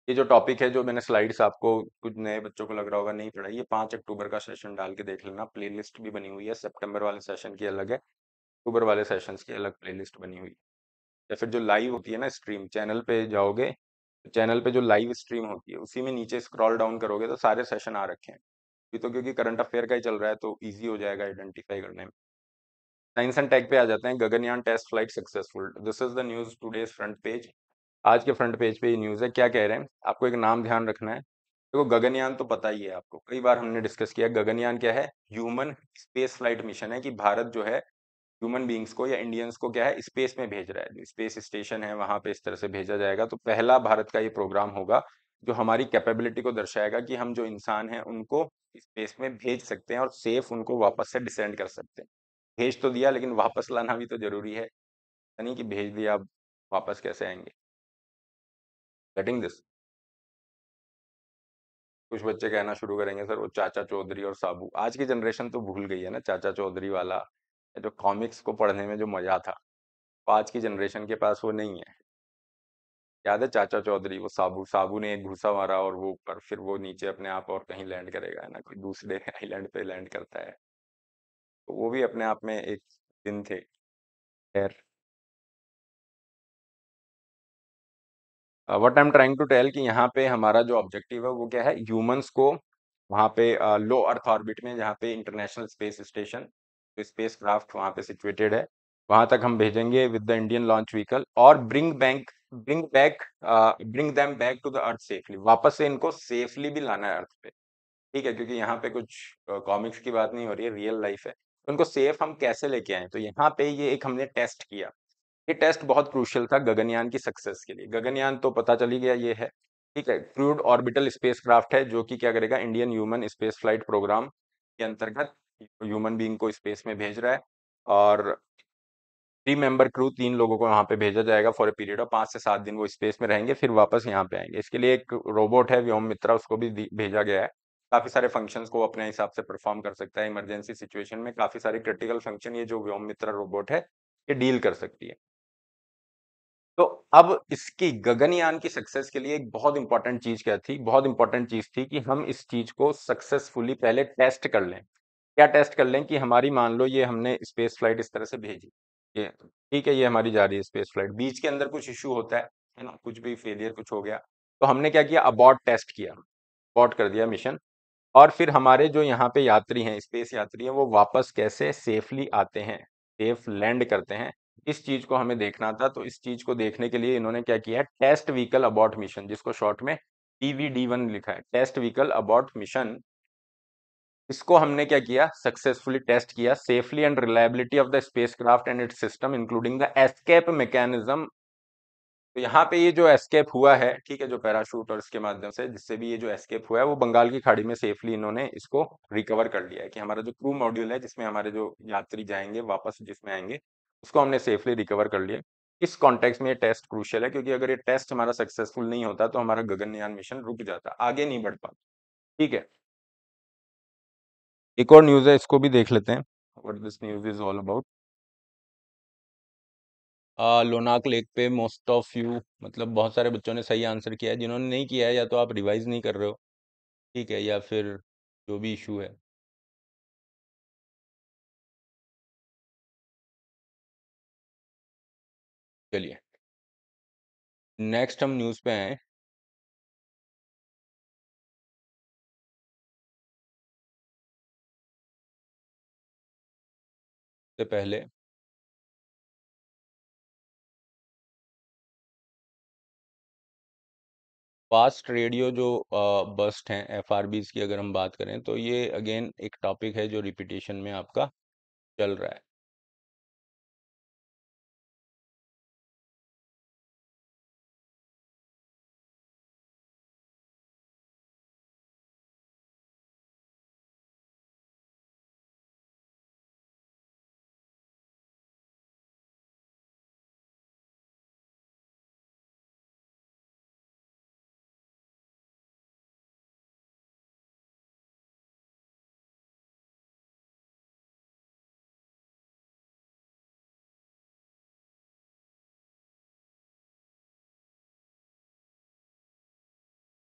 ये जो टॉपिक है जो मैंने स्लाइड्स आपको कुछ नए बच्चों को लग रहा होगा नहीं पढ़ाई ये पाँच अक्टूबर का सेशन डाल के देख लेना प्लेलिस्ट भी बनी हुई है सितंबर वाले सेशन की अलग है अक्टूबर वाले सेशंस की अलग प्लेलिस्ट बनी हुई है या फिर जो लाइव होती है ना स्ट्रीम चैनल पे जाओगे चैनल पे जो लाइव स्ट्रीम होती है उसी में नीचे स्क्रॉल डाउन करोगे तो सारे सेशन आ रखे हैं तो क्योंकि करंट अफेयर का ही चल रहा है तो ईजी हो जाएगा आइडेंटिफाई करने में साइंस एंड टेक पे आ जाते हैं Gaganyaan test flight successful this is the news today's front page आज के फ्रंट पेज पे ये न्यूज है क्या कह रहे हैं आपको एक नाम ध्यान रखना है देखो तो गगनयान तो पता ही है आपको कई बार हमने डिस्कस किया गगनयान क्या है ह्यूमन स्पेस फ्लाइट मिशन है कि भारत जो है ह्यूमन बींग्स को या इंडियंस को क्या है स्पेस में भेज रहा है स्पेस स्टेशन है वहां पे इस तरह से भेजा जाएगा तो पहला भारत का ये प्रोग्राम होगा जो हमारी कैपेबिलिटी को दर्शाएगा कि हम जो इंसान हैं उनको स्पेस में भेज सकते हैं और सेफ उनको वापस से डिसेंड कर सकते हैं भेज तो दिया लेकिन वापस लाना भी तो जरूरी है यानी नहीं कि भेज दिया आप वापस कैसे आएंगे कटिंग दिस कुछ बच्चे कहना शुरू करेंगे सर वो चाचा चौधरी और साबू आज की जनरेशन तो भूल गई है ना चाचा चौधरी वाला जो कॉमिक्स को पढ़ने में जो मज़ा था आज की जनरेशन के पास वो नहीं है याद है चाचा चौधरी वो साबू साबू ने एक घुसा मारा और वो ऊपर फिर वो नीचे अपने आप और कहीं लैंड करेगा ना कोई दूसरे आइलैंड [LAUGHS] पे लैंड करता है तो वो भी अपने आप में एक दिन थे। खैर। What I am trying to tell कि यहाँ पे हमारा जो ऑब्जेक्टिव है वो क्या है ह्यूमन्स को वहाँ पे लो अर्थ ऑर्बिट में जहाँ पे international space station spacecraft वहाँ पे सिचुएटेड है, वहाँ तक हम भेजेंगे with the Indian launch vehicle और bring bank bring back bring them back to the earth safely वापस से इनको सेफली भी लाना है अर्थ पे। ठीक है? क्योंकि यहाँ पे कुछ कॉमिक्स कॉमिक्स की बात नहीं हो रही है, रियल लाइफ़ है। उनको सेफ हम कैसे लेके आए तो यहाँ पे ये एक हमने टेस्ट किया ये टेस्ट बहुत क्रूशल था गगनयान की सक्सेस के लिए गगनयान तो पता चली गया ये है ठीक है क्रूड ऑर्बिटल क्राफ्ट है जो कि क्या करेगा Indian human space flight programme के अंतर्गत ह्यूमन बींग को स्पेस में भेज रहा है और थ्री मेंबर क्रू तीन लोगों को यहाँ पे भेजा जाएगा फॉर ए पीरियड ऑफ पाँच से सात दिन वो स्पेस में रहेंगे फिर वापस यहाँ पे आएंगे इसके लिए एक रोबोट है व्योम मित्रा उसको भी भेजा गया है काफी सारे फंक्शंस को अपने हिसाब से परफॉर्म कर सकता है इमरजेंसी सिचुएशन में काफी सारे क्रिटिकल फंक्शन ये जो व्योम मित्र रोबोट है ये डील कर सकती है तो अब इसकी गगनयान की सक्सेस के लिए एक बहुत इंपॉर्टेंट चीज क्या थी बहुत इंपॉर्टेंट चीज थी कि हम इस चीज को सक्सेसफुली पहले टेस्ट कर लें क्या टेस्ट कर लें कि हमारी मान लो ये हमने स्पेस फ्लाइट इस तरह से भेजी ये ठीक है ये हमारी जा रही है स्पेस फ्लाइट बीच के अंदर कुछ इश्यू होता है है ना कुछ भी फेलियर कुछ हो गया तो हमने क्या किया अबॉर्ट टेस्ट किया अबॉर्ट कर दिया मिशन और फिर हमारे जो यहाँ पे यात्री हैं स्पेस यात्री हैं वो वापस कैसे सेफली आते हैं सेफ लैंड करते हैं इस चीज को हमें देखना था तो इस चीज को देखने के लिए इन्होंने क्या किया टेस्ट व्हीकल अबॉट मिशन जिसको शॉर्ट में टीवीडी वन लिखा है टेस्ट व्हीकल अबॉट मिशन इसको हमने क्या किया सक्सेसफुली टेस्ट किया safely and reliability of the spacecraft and its system including the escape mechanism तो यहाँ पे ये जो एस्केप हुआ है ठीक है जो पैराशूटर्स के माध्यम से जिससे भी ये जो एस्केप हुआ है वो बंगाल की खाड़ी में सेफली इन्होंने इसको रिकवर कर लिया है कि हमारा जो क्रू मॉड्यूल है जिसमें हमारे जो यात्री जाएंगे वापस जिसमें आएंगे उसको हमने सेफली रिकवर कर लिया इस कॉन्टेक्स में ये टेस्ट क्रूशल है क्योंकि अगर ये टेस्ट हमारा सक्सेसफुल नहीं होता तो हमारा गगनयान मिशन रुक जाता आगे नहीं बढ़ पाता ठीक है एक और न्यूज़ है इसको भी देख लेते हैं what this news is all about Lonak lake पे मोस्ट ऑफ यू मतलब बहुत सारे बच्चों ने सही आंसर किया है जिन्होंने नहीं किया है या तो आप रिवाइज नहीं कर रहे हो ठीक है या फिर जो भी इशू है चलिए नेक्स्ट हम न्यूज़ पे आए से पहले फास्ट रेडियो जो बस्ट हैं एफ की अगर हम बात करें तो ये अगेन एक टॉपिक है जो रिपीटेशन में आपका चल रहा है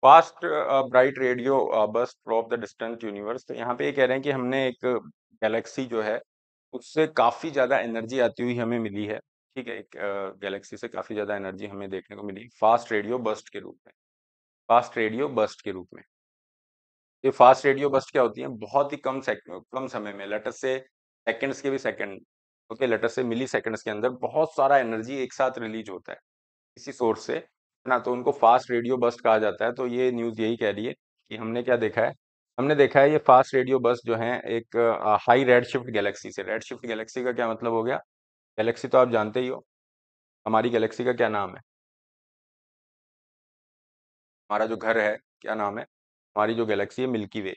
fast bright radio burst from the distant universe तो यहाँ पे ये कह रहे हैं कि हमने एक गैलेक्सी जो है उससे काफ़ी ज़्यादा एनर्जी आती हुई हमें मिली है ठीक है एक गैलेक्सी से काफ़ी ज़्यादा एनर्जी हमें देखने को मिली फास्ट रेडियो बस्ट के रूप में फास्ट रेडियो बस्ट के रूप में ये फास्ट रेडियो बस्ट क्या होती है बहुत ही कम कम समय में लटस से सेकेंड्स के भी सेकेंड ओके लटस से मिली सेकेंड्स के अंदर बहुत सारा एनर्जी एक साथ रिलीज होता है इसी सोर्स से ना तो उनको फास्ट रेडियो बस्ट कहा जाता है तो ये न्यूज़ यही कह रही है कि हमने क्या देखा है हमने देखा है ये फास्ट रेडियो बस्ट जो है एक हाई रेड शिफ्ट गैलेक्सी से रेड शिफ्ट गैलेक्सी का क्या मतलब हो गया गैलेक्सी तो आप जानते ही हो हमारी गैलेक्सी का क्या नाम है हमारा जो घर है क्या नाम है हमारी जो गैलेक्सी है मिल्की वे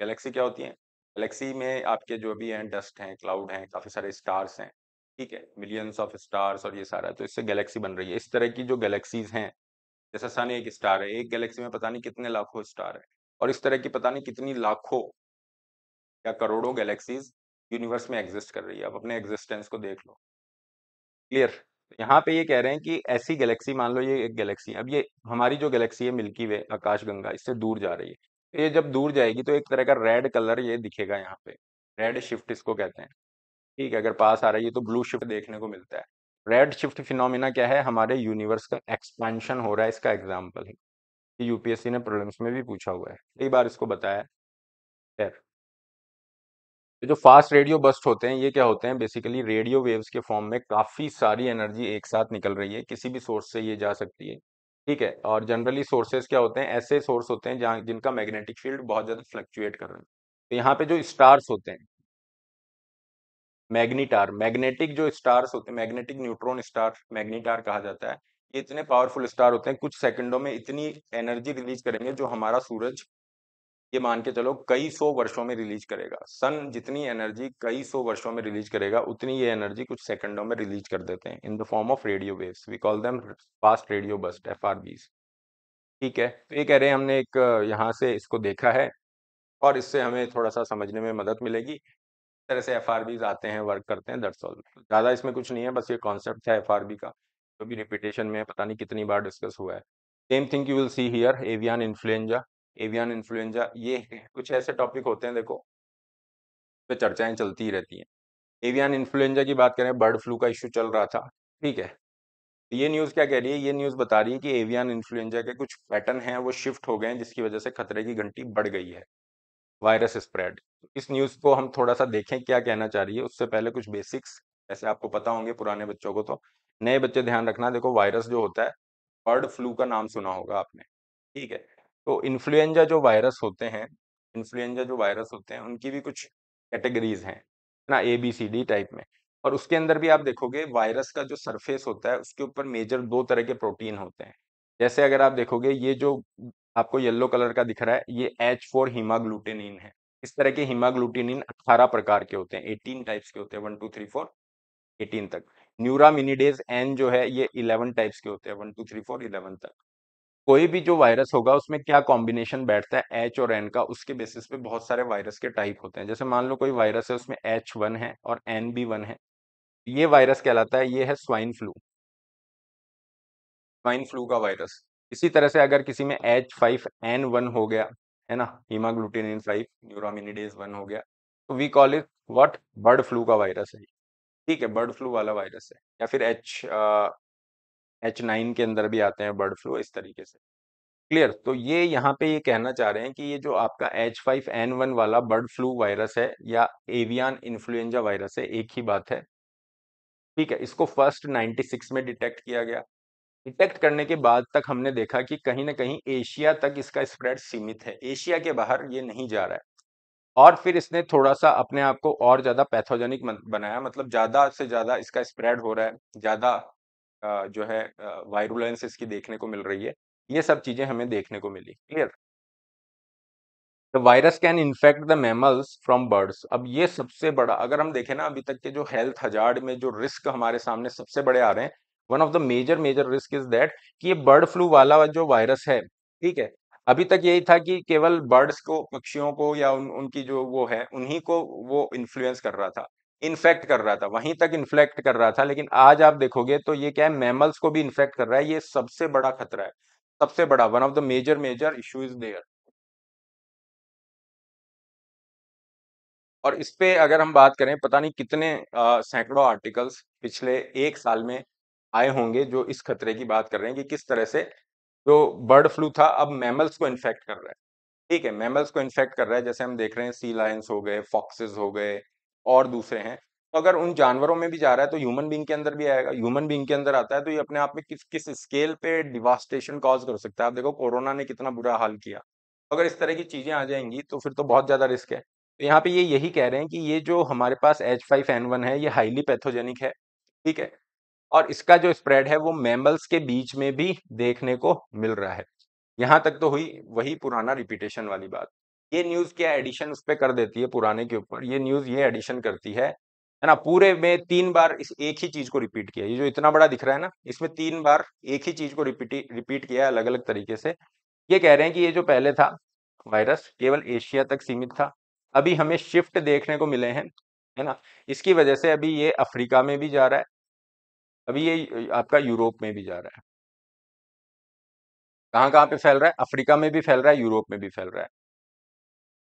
गैलेक्सी क्या होती है गैलेक्सी में आपके जो भी हैं डस्ट हैं क्लाउड हैं काफ़ी सारे स्टार्स हैं ठीक है मिलियंस ऑफ स्टार्स और ये सारा तो इससे गैलेक्सी बन रही है इस तरह की जो गैलेक्सीज हैं जैसा सन एक स्टार है एक गैलेक्सी में पता नहीं कितने लाखों स्टार है और इस तरह की पता नहीं कितनी लाखों या करोड़ों गैलेक्सीज यूनिवर्स में एग्जिस्ट कर रही है आप अपने एग्जिस्टेंस को देख लो क्लियर यहाँ पे ये कह रहे हैं कि ऐसी गैलेक्सी मान लो ये एक गैलेक्सी अब ये हमारी जो गैलेक्सी है मिल्की वे आकाश गंगा इससे दूर जा रही है तो ये जब दूर जाएगी तो एक तरह का रेड कलर ये दिखेगा यहाँ पे रेड शिफ्ट इसको कहते हैं ठीक है अगर पास आ रही है तो ब्लू शिफ्ट देखने को मिलता है रेड शिफ्ट फिनोमिना क्या है हमारे यूनिवर्स का एक्सपेंशन हो रहा है इसका एग्जाम्पल है यूपीएससी ने प्रॉब्लम्स में भी पूछा हुआ है कई बार इसको बताया खैर जो फास्ट रेडियो बस्ट होते हैं ये क्या होते हैं बेसिकली रेडियो वेव्स के फॉर्म में काफ़ी सारी एनर्जी एक साथ निकल रही है किसी भी सोर्स से ये जा सकती है ठीक है और जनरली सोर्सेज क्या होते हैं ऐसे सोर्स होते हैं जहाँ जिनका मैग्नेटिक फील्ड बहुत ज़्यादा फ्लक्चुएट कर रहे हैं तो यहाँ पे जो स्टार्स होते हैं मैग्नीटार मैग्नेटिक जो स्टार्स होते हैं मैग्नेटिक न्यूट्रॉन स्टार मैग्नीटार कहा जाता है ये इतने पावरफुल स्टार होते हैं कुछ सेकंडों में इतनी एनर्जी रिलीज करेंगे जो हमारा सूरज ये मान के चलो कई सौ वर्षों में रिलीज करेगा सन जितनी एनर्जी कई सौ वर्षों में रिलीज करेगा उतनी ये एनर्जी कुछ सेकंडों में रिलीज कर देते हैं in the form of radio waves we call them fast radio burst F ठीक है तो ये कह रहे हैं हमने एक यहाँ से इसको देखा है और इससे हमें थोड़ा सा समझने में मदद मिलेगी तरह से एफ आते हैं वर्क करते हैं दैट्स ऑल ज़्यादा इसमें कुछ नहीं है बस ये कॉन्सेप्ट है एफ का जो भी रिपीटेशन में पता नहीं कितनी बार डिस्कस हुआ है same thing you will see here avian influenza avian influenza ये कुछ ऐसे टॉपिक होते हैं देखो पे चर्चाएं चलती ही रहती हैं एवियन इन्फ्लुएंजा की बात करें बर्ड फ्लू का इशू चल रहा था ठीक है ये न्यूज़ क्या कह रही है ये न्यूज़ बता रही है कि एवियन इन्फ्लुएंजा के कुछ पैटर्न हैं वो शिफ्ट हो गए हैं जिसकी वजह से खतरे की घंटी बढ़ गई है वायरस स्प्रेड इस न्यूज़ को हम थोड़ा सा देखें क्या कहना चाह रही है उससे पहले कुछ बेसिक्स ऐसे आपको पता होंगे पुराने बच्चों को तो नए बच्चे ध्यान रखना देखो वायरस जो होता है बर्ड फ्लू का नाम सुना होगा आपने ठीक है तो इन्फ्लुएंजा जो वायरस होते हैं इन्फ्लुएंजा जो वायरस होते हैं उनकी भी कुछ कैटेगरीज हैं ना A B C D type में और उसके अंदर भी आप देखोगे वायरस का जो सरफेस होता है उसके ऊपर मेजर दो तरह के प्रोटीन होते हैं जैसे अगर आप देखोगे ये जो आपको येलो कलर का दिख रहा है ये एच फोर हिमाग्लूटेनिन है इस तरह के हिमाग्लूटेनिन अठारह प्रकार के होते हैं एटीन टाइप्स के होते हैं one two three four eighteen तक न्यूरामिनिडेज एन जो है ये इलेवन टाइप्स के होते हैं one two three four eleven तक कोई भी जो वायरस होगा उसमें क्या कॉम्बिनेशन बैठता है एच और एन का उसके बेसिस पे बहुत सारे वायरस के टाइप होते हैं जैसे मान लो कोई वायरस है उसमें एच वन है और एन बी वन है ये वायरस कहलाता है ये है स्वाइन फ्लू स्वाइन फ्लू का वायरस इसी तरह से अगर किसी में एच फाइव एन वन हो गया है ना हीमाग्लूटिनिन फाइव न्यूरामिनिडेज वन हो गया तो we call it what bird flu का वायरस है ठीक है बर्ड फ्लू वाला वायरस है या फिर एच एच नाइन के अंदर भी आते हैं बर्ड फ्लू इस तरीके से क्लियर तो ये यहाँ पे ये कहना चाह रहे हैं कि ये जो आपका एच फाइव एन वन वाला बर्ड फ्लू वायरस है या एवियन इन्फ्लुएंजा वायरस है एक ही बात है ठीक है इसको फर्स्ट 96 में डिटेक्ट किया गया डिटेक्ट करने के बाद तक हमने देखा कि कहीं ना कहीं एशिया तक इसका स्प्रेड सीमित है एशिया के बाहर ये नहीं जा रहा है और फिर इसने थोड़ा सा अपने आप को और ज़्यादा पैथोजेनिक बनाया मतलब ज़्यादा से ज़्यादा इसका स्प्रेड हो रहा है ज़्यादा जो है वायरुलेंस इसकी देखने को मिल रही है ये सब चीज़ें हमें देखने को मिली clear the virus can infect the mammals from birds अब ये सबसे बड़ा अगर हम देखें ना अभी तक के जो हेल्थ हजार्ड में जो रिस्क हमारे सामने सबसे बड़े आ रहे हैं one of the major major risk is that कि ये बर्ड फ्लू वाला जो वायरस है ठीक है अभी तक यही था कि केवल बर्ड्स को पक्षियों को या उन, उनकी जो वो है उन्हीं को वो इन्फ्लुएंस कर रहा था इन्फेक्ट कर रहा था वहीं तक इन्फेक्ट कर रहा था लेकिन आज आप देखोगे तो ये क्या है मैमल्स को भी इन्फेक्ट कर रहा है ये सबसे बड़ा खतरा है सबसे बड़ा one of the major major issue is there और इस पे अगर हम बात करें पता नहीं कितने सैकड़ों आर्टिकल्स पिछले एक साल में आए होंगे जो इस खतरे की बात कर रहे हैं कि किस तरह से जो बर्ड फ्लू था अब मैमल्स को इन्फेक्ट कर रहा है ठीक है मैमल्स को इन्फेक्ट कर रहा है जैसे हम देख रहे हैं सी लाइन्स हो गए फॉक्सेस हो गए और दूसरे हैं तो अगर उन जानवरों में भी जा रहा है तो ह्यूमन बींग के अंदर भी आएगा ह्यूमन बींग के अंदर आता है तो ये अपने आप में किस किस स्केल पे डिवास्टेशन कॉज कर सकता है आप देखो कोरोना ने कितना बुरा हाल किया अगर इस तरह की चीज़ें आ जाएंगी तो फिर तो बहुत ज़्यादा रिस्क है तो यहाँ पे ये यही कह रहे हैं कि ये जो हमारे पास एच फाइव एन वन है ये हाईली पैथोजेनिक है ठीक है और इसका जो स्प्रेड है वो मैमल्स के बीच में भी देखने को मिल रहा है यहाँ तक तो हुई वही पुराना रिपीटेशन वाली बात ये न्यूज क्या एडिशन उस पर कर देती है पुराने के ऊपर ये न्यूज ये एडिशन करती है है ना पूरे में तीन बार इस एक ही चीज को रिपीट किया ये जो इतना बड़ा दिख रहा है ना इसमें तीन बार एक ही चीज को रिपीट रिपीट किया अलग अलग तरीके से ये कह रहे हैं कि ये जो पहले था वायरस केवल एशिया तक सीमित था अभी हमें शिफ्ट देखने को मिले हैं है ना इसकी वजह से अभी ये अफ्रीका में भी जा रहा है अभी ये आपका यूरोप में भी जा रहा है कहाँ कहाँ पे फैल रहा है अफ्रीका में भी फैल रहा है यूरोप में भी फैल रहा है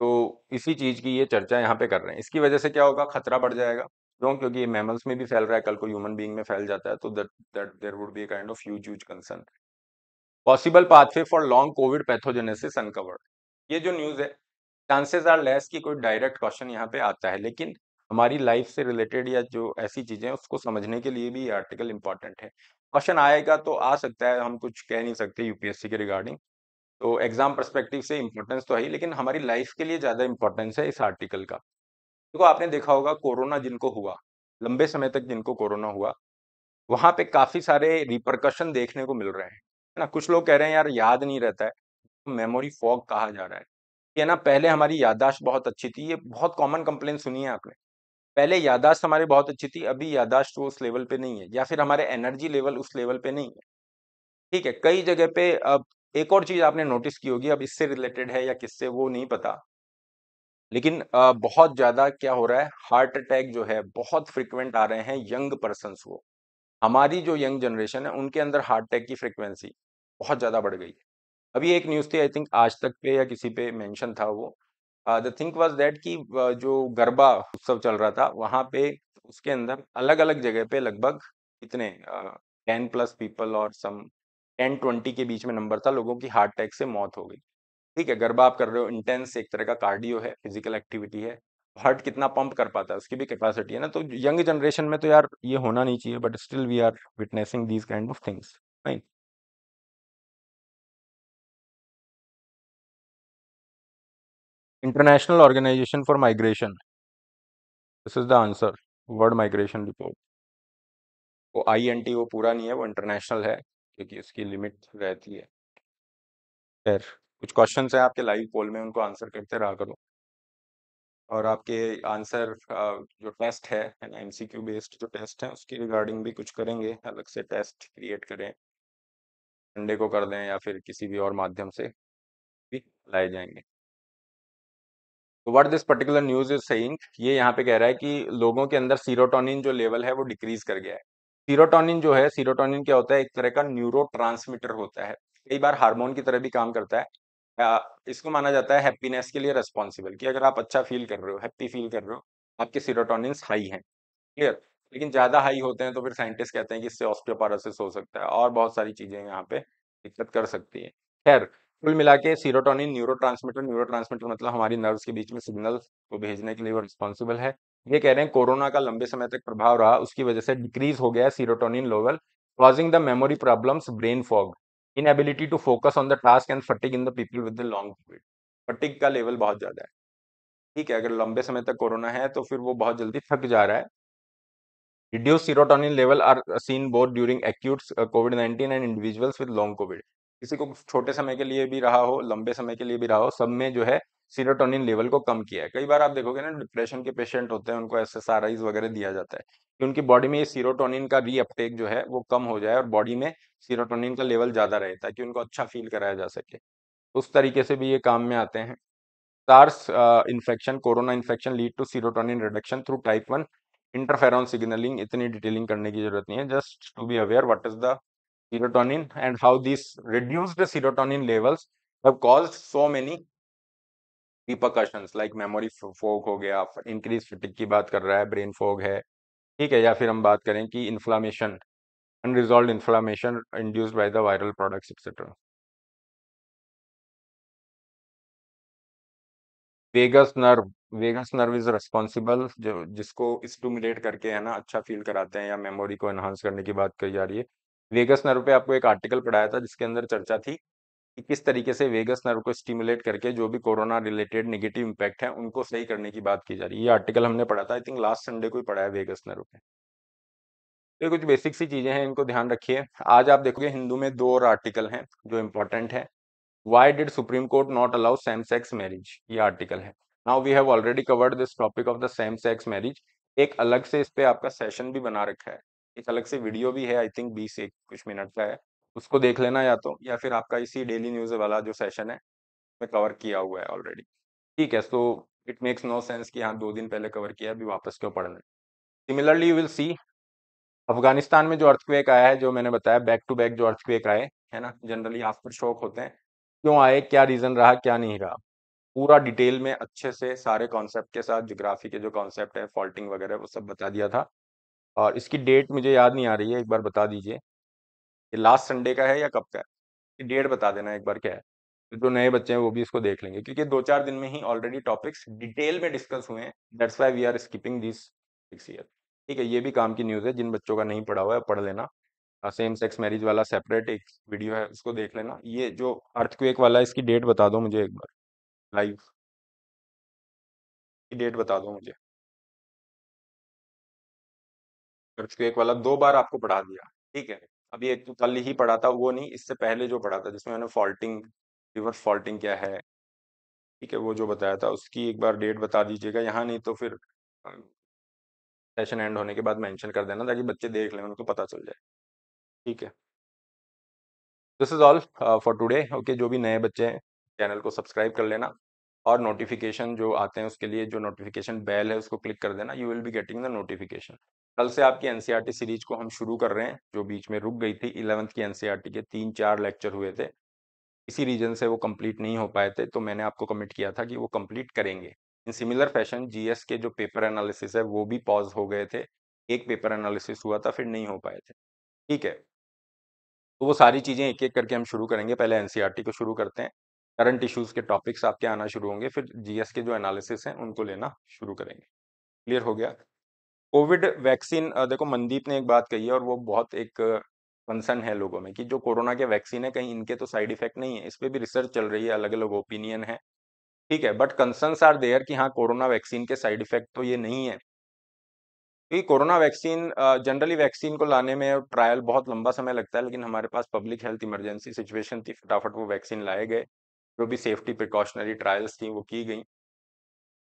तो इसी चीज़ की ये चर्चा यहाँ पे कर रहे हैं इसकी वजह से क्या होगा खतरा बढ़ जाएगा क्यों क्योंकि ये मैमल्स में भी फैल रहा है कल को ह्यूमन बींग में फैल जाता है तो that that there would be kind of huge use concern possible pathway for long COVID pathogenesis uncovered ये जो न्यूज़ है चांसेस आर लेस कि कोई डायरेक्ट क्वेश्चन यहाँ पे आता है लेकिन हमारी लाइफ से रिलेटेड या जो ऐसी चीज़ें हैं उसको समझने के लिए भी ये आर्टिकल इंपॉर्टेंट है। क्वेश्चन आएगा तो आ सकता है हम कुछ कह नहीं सकते यूपीएससी के रिगार्डिंग। तो एग्ज़ाम परस्पेक्टिव से इम्पोर्टेंस तो है ही लेकिन हमारी लाइफ के लिए ज़्यादा इंपॉर्टेंस है इस आर्टिकल का। देखो आपने देखा होगा कोरोना जिनको हुआ, लंबे समय तक जिनको कोरोना हुआ, वहाँ पे काफ़ी सारे रिपरकशन देखने को मिल रहे हैं। है ना? कुछ लोग कह रहे हैं यार याद नहीं रहता है, तो मेमोरी फॉग कहा जा रहा है। ये ना पहले हमारी याददाश्त बहुत अच्छी थी, ये बहुत कॉमन कंप्लेन सुनी है आपने। पहले यादाश्त हमारी बहुत अच्छी थी अभी यादाश्त उस लेवल पे नहीं है या फिर हमारे एनर्जी लेवल उस लेवल पे नहीं है ठीक है कई जगह पे अब एक और चीज आपने नोटिस की होगी अब इससे रिलेटेड है या किससे वो नहीं पता लेकिन बहुत ज्यादा क्या हो रहा है हार्ट अटैक जो है बहुत फ्रिक्वेंट आ रहे हैं यंग पर्सन को हमारी जो यंग जनरेशन है उनके अंदर हार्ट अटैक की फ्रिक्वेंसी बहुत ज्यादा बढ़ गई है अभी एक न्यूज थी आई थिंक आज तक पे या किसी पे मेंशन था वो द थिंक वॉज दैट कि जो गरबा उत्सव चल रहा था वहाँ पे उसके अंदर अलग अलग जगह पे लगभग इतने टेन प्लस पीपल और सम टेन ट्वेंटी के बीच में नंबर था लोगों की हार्ट अटैक से मौत हो गई ठीक है गरबा आप कर रहे हो इंटेंस एक तरह का कार्डियो है फिजिकल एक्टिविटी है हार्ट कितना पंप कर पाता है उसकी भी कैपेसिटी है ना तो यंग जनरेशन में तो यार ये होना नहीं चाहिए but still we are witnessing these kind of things right International Organization for Migration. This is the answer. World Migration Report. वो आई एन टी वो पूरा नहीं है वो इंटरनेशनल है क्योंकि उसकी लिमिट रहती है खैर कुछ क्वेश्चन है आपके लाइव पोल में उनको आंसर करते रहा करो और आपके आंसर जो टेस्ट है एम सी क्यू बेस्ड जो टेस्ट है उसकी रिगार्डिंग भी कुछ करेंगे अलग से टेस्ट क्रिएट करें संडे को कर दें या फिर किसी भी और माध्यम से भी लाए जाएंगे what this particular news is saying ये यहाँ पे कह रहा है कि लोगों के अंदर सीरोटोनिन जो लेवल है वो डिक्रीज कर गया है सीरोटोनिन जो है सीरोटोनिन क्या होता है एक तरह का न्यूरो होता है कई बार हार्मोन की तरह भी काम करता है इसको माना जाता है हैप्पीनेस के लिए रेस्पॉन्सिबल कि अगर आप अच्छा फील कर रहे हो हैप्पी फील कर रहे हो आपके सीरोटोनिन हाई हैं क्लियर लेकिन ज़्यादा हाई होते हैं तो फिर साइंटिस्ट कहते हैं कि इससे ऑस्टियोपारोसिस हो सकता है और बहुत सारी चीज़ें यहाँ पे दिक्कत कर सकती है खैर कुल मिला के serotonin neurotransmitter neurotransmitter मतलब हमारी नर्व्स के बीच में सिग्नल को भेजने के लिए वो रिस्पॉन्सिबल है ये कह रहे हैं कोरोना का लंबे समय तक प्रभाव रहा उसकी वजह से डिक्रीज हो गया serotonin level causing the memory problems, brain fog inability to focus on the task and fatigue in the people with the long covid fatigue का लेवल बहुत ज़्यादा है ठीक है अगर लंबे समय तक कोरोना है तो फिर वो बहुत जल्दी थक जा रहा है reduce serotonin level are seen both during acute covid nineteen and individuals with long covid किसी को छोटे समय के लिए भी रहा हो लंबे समय के लिए भी रहा हो सब में जो है सीरोटोनिन लेवल को कम किया है कई बार आप देखोगे ना डिप्रेशन के पेशेंट होते हैं उनको एस वगैरह दिया जाता है कि उनकी बॉडी में ये सीरोटोनिन का रीअपटेक जो है वो कम हो जाए और बॉडी में सीरोटोनिन का लेवल ज़्यादा रहे ताकि उनको अच्छा फील कराया जा सके उस तरीके से भी ये काम में आते हैं SARS infection corona infection lead to serotonin reduction through type one interferon signalling इतनी डिटेलिंग करने की जरूरत नहीं है just to be aware what is the serotonin and how these reduced serotonin levels have caused so many repercussions like memory fog हो गया increase फिटिक की बात कर रहा है ब्रेन फोग है ठीक है या फिर हम बात करें कि inflammation unresolved inflammation induced by the viral products etcetera vagus nerve vagus nerve is responsible जो जिसको स्टूमुलेट करके है ना अच्छा फील कराते हैं या मेमोरी को एनहांस करने की बात कही जा रही है वेगस नर्व पे आपको एक आर्टिकल पढ़ाया था जिसके अंदर चर्चा थी कि किस तरीके से वेगस नर्व को स्टिमुलेट करके जो भी कोरोना रिलेटेड नेगेटिव इम्पैक्ट है उनको सही करने की बात की जा रही है ये आर्टिकल हमने पढ़ा था आई थिंक लास्ट संडे को ही पढ़ाया वेगस नर्व पे तो कुछ बेसिक सी चीज़ें हैं इनको ध्यान रखिए आज आप देखोगे हिंदू में दो और आर्टिकल हैं जो इम्पोर्टेंट है why did Supreme Court not allow same sex marriage ये आर्टिकल है now we have already covered this topic of the same sex marriage एक अलग से इस पर आपका सेशन भी बना रखा है एक अलग से वीडियो भी है आई थिंक बीस एक कुछ मिनट का है उसको देख लेना या तो या फिर आपका इसी डेली न्यूज़ वाला जो सेशन है मैं कवर किया हुआ है ऑलरेडी ठीक है so it makes no sense कि हाँ दो दिन पहले कवर किया अभी वापस क्यों पढ़ना है similarly you will see Afghanistan में जो अर्थक्वेक आया है जो मैंने बताया बैक टू बैक जो अर्थक्वेक आए है ना जनरली आप पर शौक होते हैं क्यों आए क्या रीज़न रहा क्या नहीं रहा पूरा डिटेल में अच्छे से सारे कॉन्सेप्ट के साथ जोग्राफी के जो कॉन्सेप्ट है फॉल्टिंग वगैरह वो सब बता दिया था और इसकी डेट मुझे याद नहीं आ रही है एक बार बता दीजिए ये लास्ट संडे का है या कब का है डेट बता देना एक बार क्या है जो तो नए बच्चे हैं वो भी इसको देख लेंगे क्योंकि दो चार दिन में ही ऑलरेडी टॉपिक्स डिटेल में डिस्कस हुए हैं that's why we are skipping this six year ठीक है ये भी काम की न्यूज़ है जिन बच्चों का नहीं पढ़ा हुआ है पढ़ लेना सेम सेक्स मैरिज वाला सेपरेट एक वीडियो है उसको देख लेना ये जो अर्थक्वेक वाला है इसकी डेट बता दो मुझे एक बार लाइव डेट बता दो मुझे एक वाला दो बार आपको पढ़ा दिया ठीक है अभी एक कल ही पढ़ा था वो नहीं इससे पहले जो पढ़ा था जिसमें मैंने फॉल्टिंग रिवर्स फॉल्टिंग क्या है ठीक है वो जो बताया था उसकी एक बार डेट बता दीजिएगा यहाँ नहीं तो फिर सेशन एंड होने के बाद मैंशन कर देना ताकि बच्चे देख लें उनको पता चल जाए ठीक है this is all for today okay जो भी नए बच्चे हैं चैनल को सब्सक्राइब कर लेना और नोटिफिकेशन जो आते हैं उसके लिए जो नोटिफिकेशन बेल है उसको क्लिक कर देना you will be getting the notification कल से आपकी एनसीईआरटी सीरीज e को हम शुरू कर रहे हैं जो बीच में रुक गई थी इलेवंथ की एनसीईआरटी e के तीन चार लेक्चर हुए थे इसी रीजन से वो कंप्लीट नहीं हो पाए थे तो मैंने आपको कमिट किया था कि वो कंप्लीट करेंगे इन सिमिलर फैशन जीएस के जो पेपर एनालिसिस है वो भी पॉज हो गए थे एक पेपर एनालिसिस हुआ था फिर नहीं हो पाए थे ठीक है तो वो सारी चीज़ें एक एक करके हम शुरू करेंगे पहले एनसीईआरटी e को शुरू करते हैं करंट इश्यूज के टॉपिक्स आपके आना शुरू होंगे फिर जीएस के जो एनालिसिस हैं उनको लेना शुरू करेंगे क्लियर हो गया कोविड वैक्सीन देखो मनदीप ने एक बात कही है और वो बहुत एक कंसर्न है लोगों में कि जो कोरोना के वैक्सीन है कहीं इनके तो साइड इफेक्ट नहीं है इस पर भी रिसर्च चल रही है अलग अलग ओपिनियन है ठीक है बट कंसर्नस आर देयर कि हाँ कोरोना वैक्सीन के साइड इफेक्ट तो ये नहीं है क्योंकि कोरोना वैक्सीन जनरली वैक्सीन को लाने में ट्रायल बहुत लंबा समय लगता है लेकिन हमारे पास पब्लिक हेल्थ इमरजेंसी सिचुएशन थी फटाफट वो वैक्सीन लाए गए जो भी सेफ्टी प्रिकॉशनरी ट्रायल्स थी वो की गई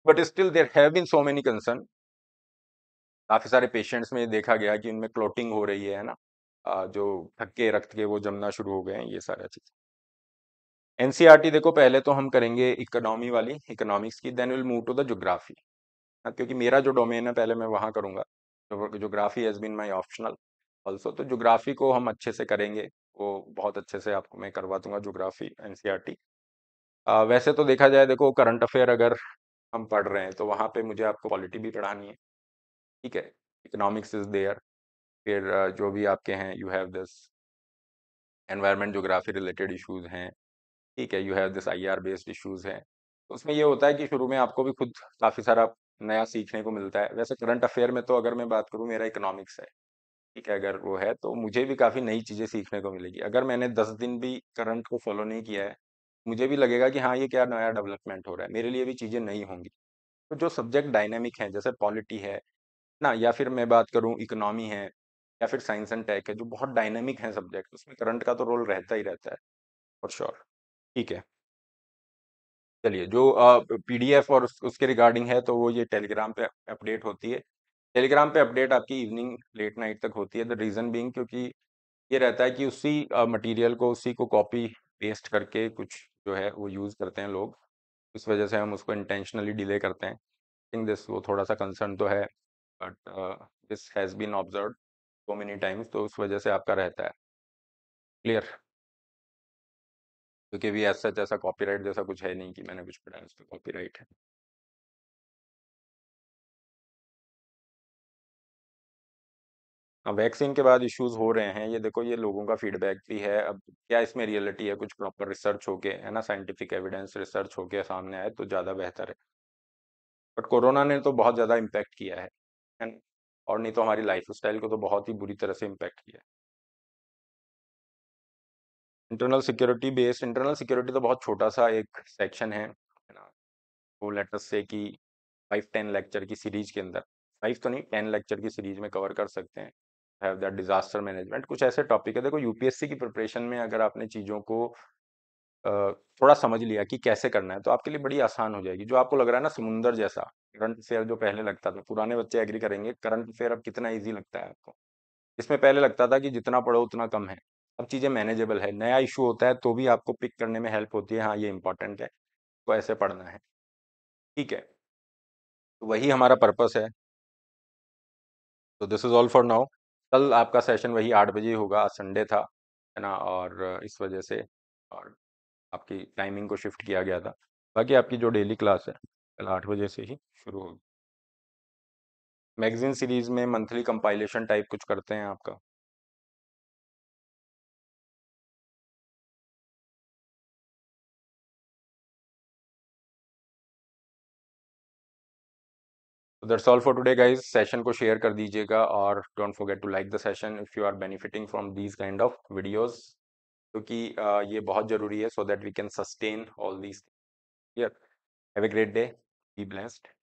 but still there have been so many concern काफ़ी सारे पेशेंट्स में देखा गया कि उनमें क्लोटिंग हो रही है ना जो थके रक्त के वो जमना शुरू हो गए हैं ये सारा चीज़ एनसीईआरटी e देखो पहले तो हम करेंगे इकोनॉमी वाली इकोनॉमिक्स की then will move to the geography क्योंकि मेरा जो डोमेन है पहले मैं वहाँ करूँगा geography has been my optional also तो जोग्राफी को हम अच्छे से करेंगे वो बहुत अच्छे से आपको मैं करवा दूंगा जोग्राफी एन आ, वैसे तो देखा जाए देखो करंट अफेयर अगर हम पढ़ रहे हैं तो वहाँ पे मुझे आपको पॉलिटी भी पढ़ानी है ठीक है इकोनॉमिक्स इज देयर फिर जो भी आपके हैं you have this environment geography related issues हैं ठीक है you have this I R based issues हैं तो उसमें ये होता है कि शुरू में आपको भी खुद काफ़ी सारा नया सीखने को मिलता है वैसे करंट अफेयर में तो अगर मैं बात करूँ मेरा इकोनॉमिक्स है ठीक है अगर वो है तो मुझे भी काफ़ी नई चीज़ें सीखने को मिलेगी अगर मैंने दस दिन भी करंट को फॉलो नहीं किया है मुझे भी लगेगा कि हाँ ये क्या नया डेवलपमेंट हो रहा है मेरे लिए भी चीज़ें नहीं होंगी तो जो सब्जेक्ट डायनेमिक हैं जैसे पॉलिटी है ना या फिर मैं बात करूँ इकोनॉमी है या फिर साइंस एंड टेक है जो बहुत डायनेमिक है सब्जेक्ट उसमें करंट का तो रोल रहता ही रहता है फॉर श्योर ठीक है चलिए जो पीडीएफ और उसके रिगार्डिंग है तो वो ये टेलीग्राम पे अपडेट होती है टेलीग्राम पे अपडेट आपकी इवनिंग लेट नाइट तक होती है द रीज़न बीइंग क्योंकि ये रहता है कि उसी मटेरियल को उसी को कॉपी पेस्ट करके कुछ जो है वो यूज़ करते हैं लोग इस वजह से हम उसको इंटेंशनली डिले करते हैं थिंक दिस वो थोड़ा सा कंसर्न तो है but this has been observe so many times तो उस वजह से आपका रहता है क्लियर क्योंकि भी ऐसा जैसा कॉपीराइट जैसा कुछ है नहीं कि मैंने कुछ पढ़ाया है उस पर कॉपीराइट है अब हाँ, वैक्सीन के बाद इश्यूज हो रहे हैं ये देखो ये लोगों का फीडबैक भी है अब क्या इसमें रियलिटी है कुछ प्रॉपर रिसर्च होके है ना साइंटिफिक एविडेंस रिसर्च होके सामने आए तो ज़्यादा बेहतर है बट कोरोना ने तो बहुत ज़्यादा इम्पेक्ट किया है और नहीं तो हमारी लाइफ स्टाइल को तो बहुत ही बुरी तरह से इम्पेक्ट किया है internal security based internal security तो बहुत छोटा सा एक सेक्शन है ना वो लेटस से कि फाइव टेन लेक्चर की सीरीज के अंदर फाइव तो नहीं टेन लेक्चर की सीरीज में कवर कर सकते हैं हैव दैट डिजास्टर मैनेजमेंट कुछ ऐसे टॉपिक है देखो यूपीएससी की प्रिपरेशन में अगर आपने चीज़ों को थोड़ा समझ लिया कि कैसे करना है तो आपके लिए बड़ी आसान हो जाएगी जो आपको लग रहा है ना समुंदर जैसा करंट अफेयर जो पहले लगता था पुराने बच्चे एग्री करेंगे करंट अफेयर अब कितना ईजी लगता है आपको इसमें पहले लगता था कि जितना पढ़ो उतना कम है अब चीज़ें मैनेजेबल है नया इशू होता है तो भी आपको पिक करने में हेल्प होती है हाँ ये इंपॉर्टेंट है तो ऐसे पढ़ना है ठीक है तो वही हमारा पर्पस है तो this is all for now कल आपका सेशन वही आठ बजे होगा संडे था है ना और इस वजह से और आपकी टाइमिंग को शिफ्ट किया गया था बाकी आपकी जो डेली क्लास है कल आठ बजे से ही शुरू होगी मैगजीन सीरीज़ में मंथली कंपाइलेशन टाइप कुछ करते हैं आपका that's all for today guys session को शेयर कर दीजिएगा और don't forget to like the session if you are benefiting from these kind of videos क्योंकि ये बहुत जरूरी है so that we can sustain all these have a great day be blessed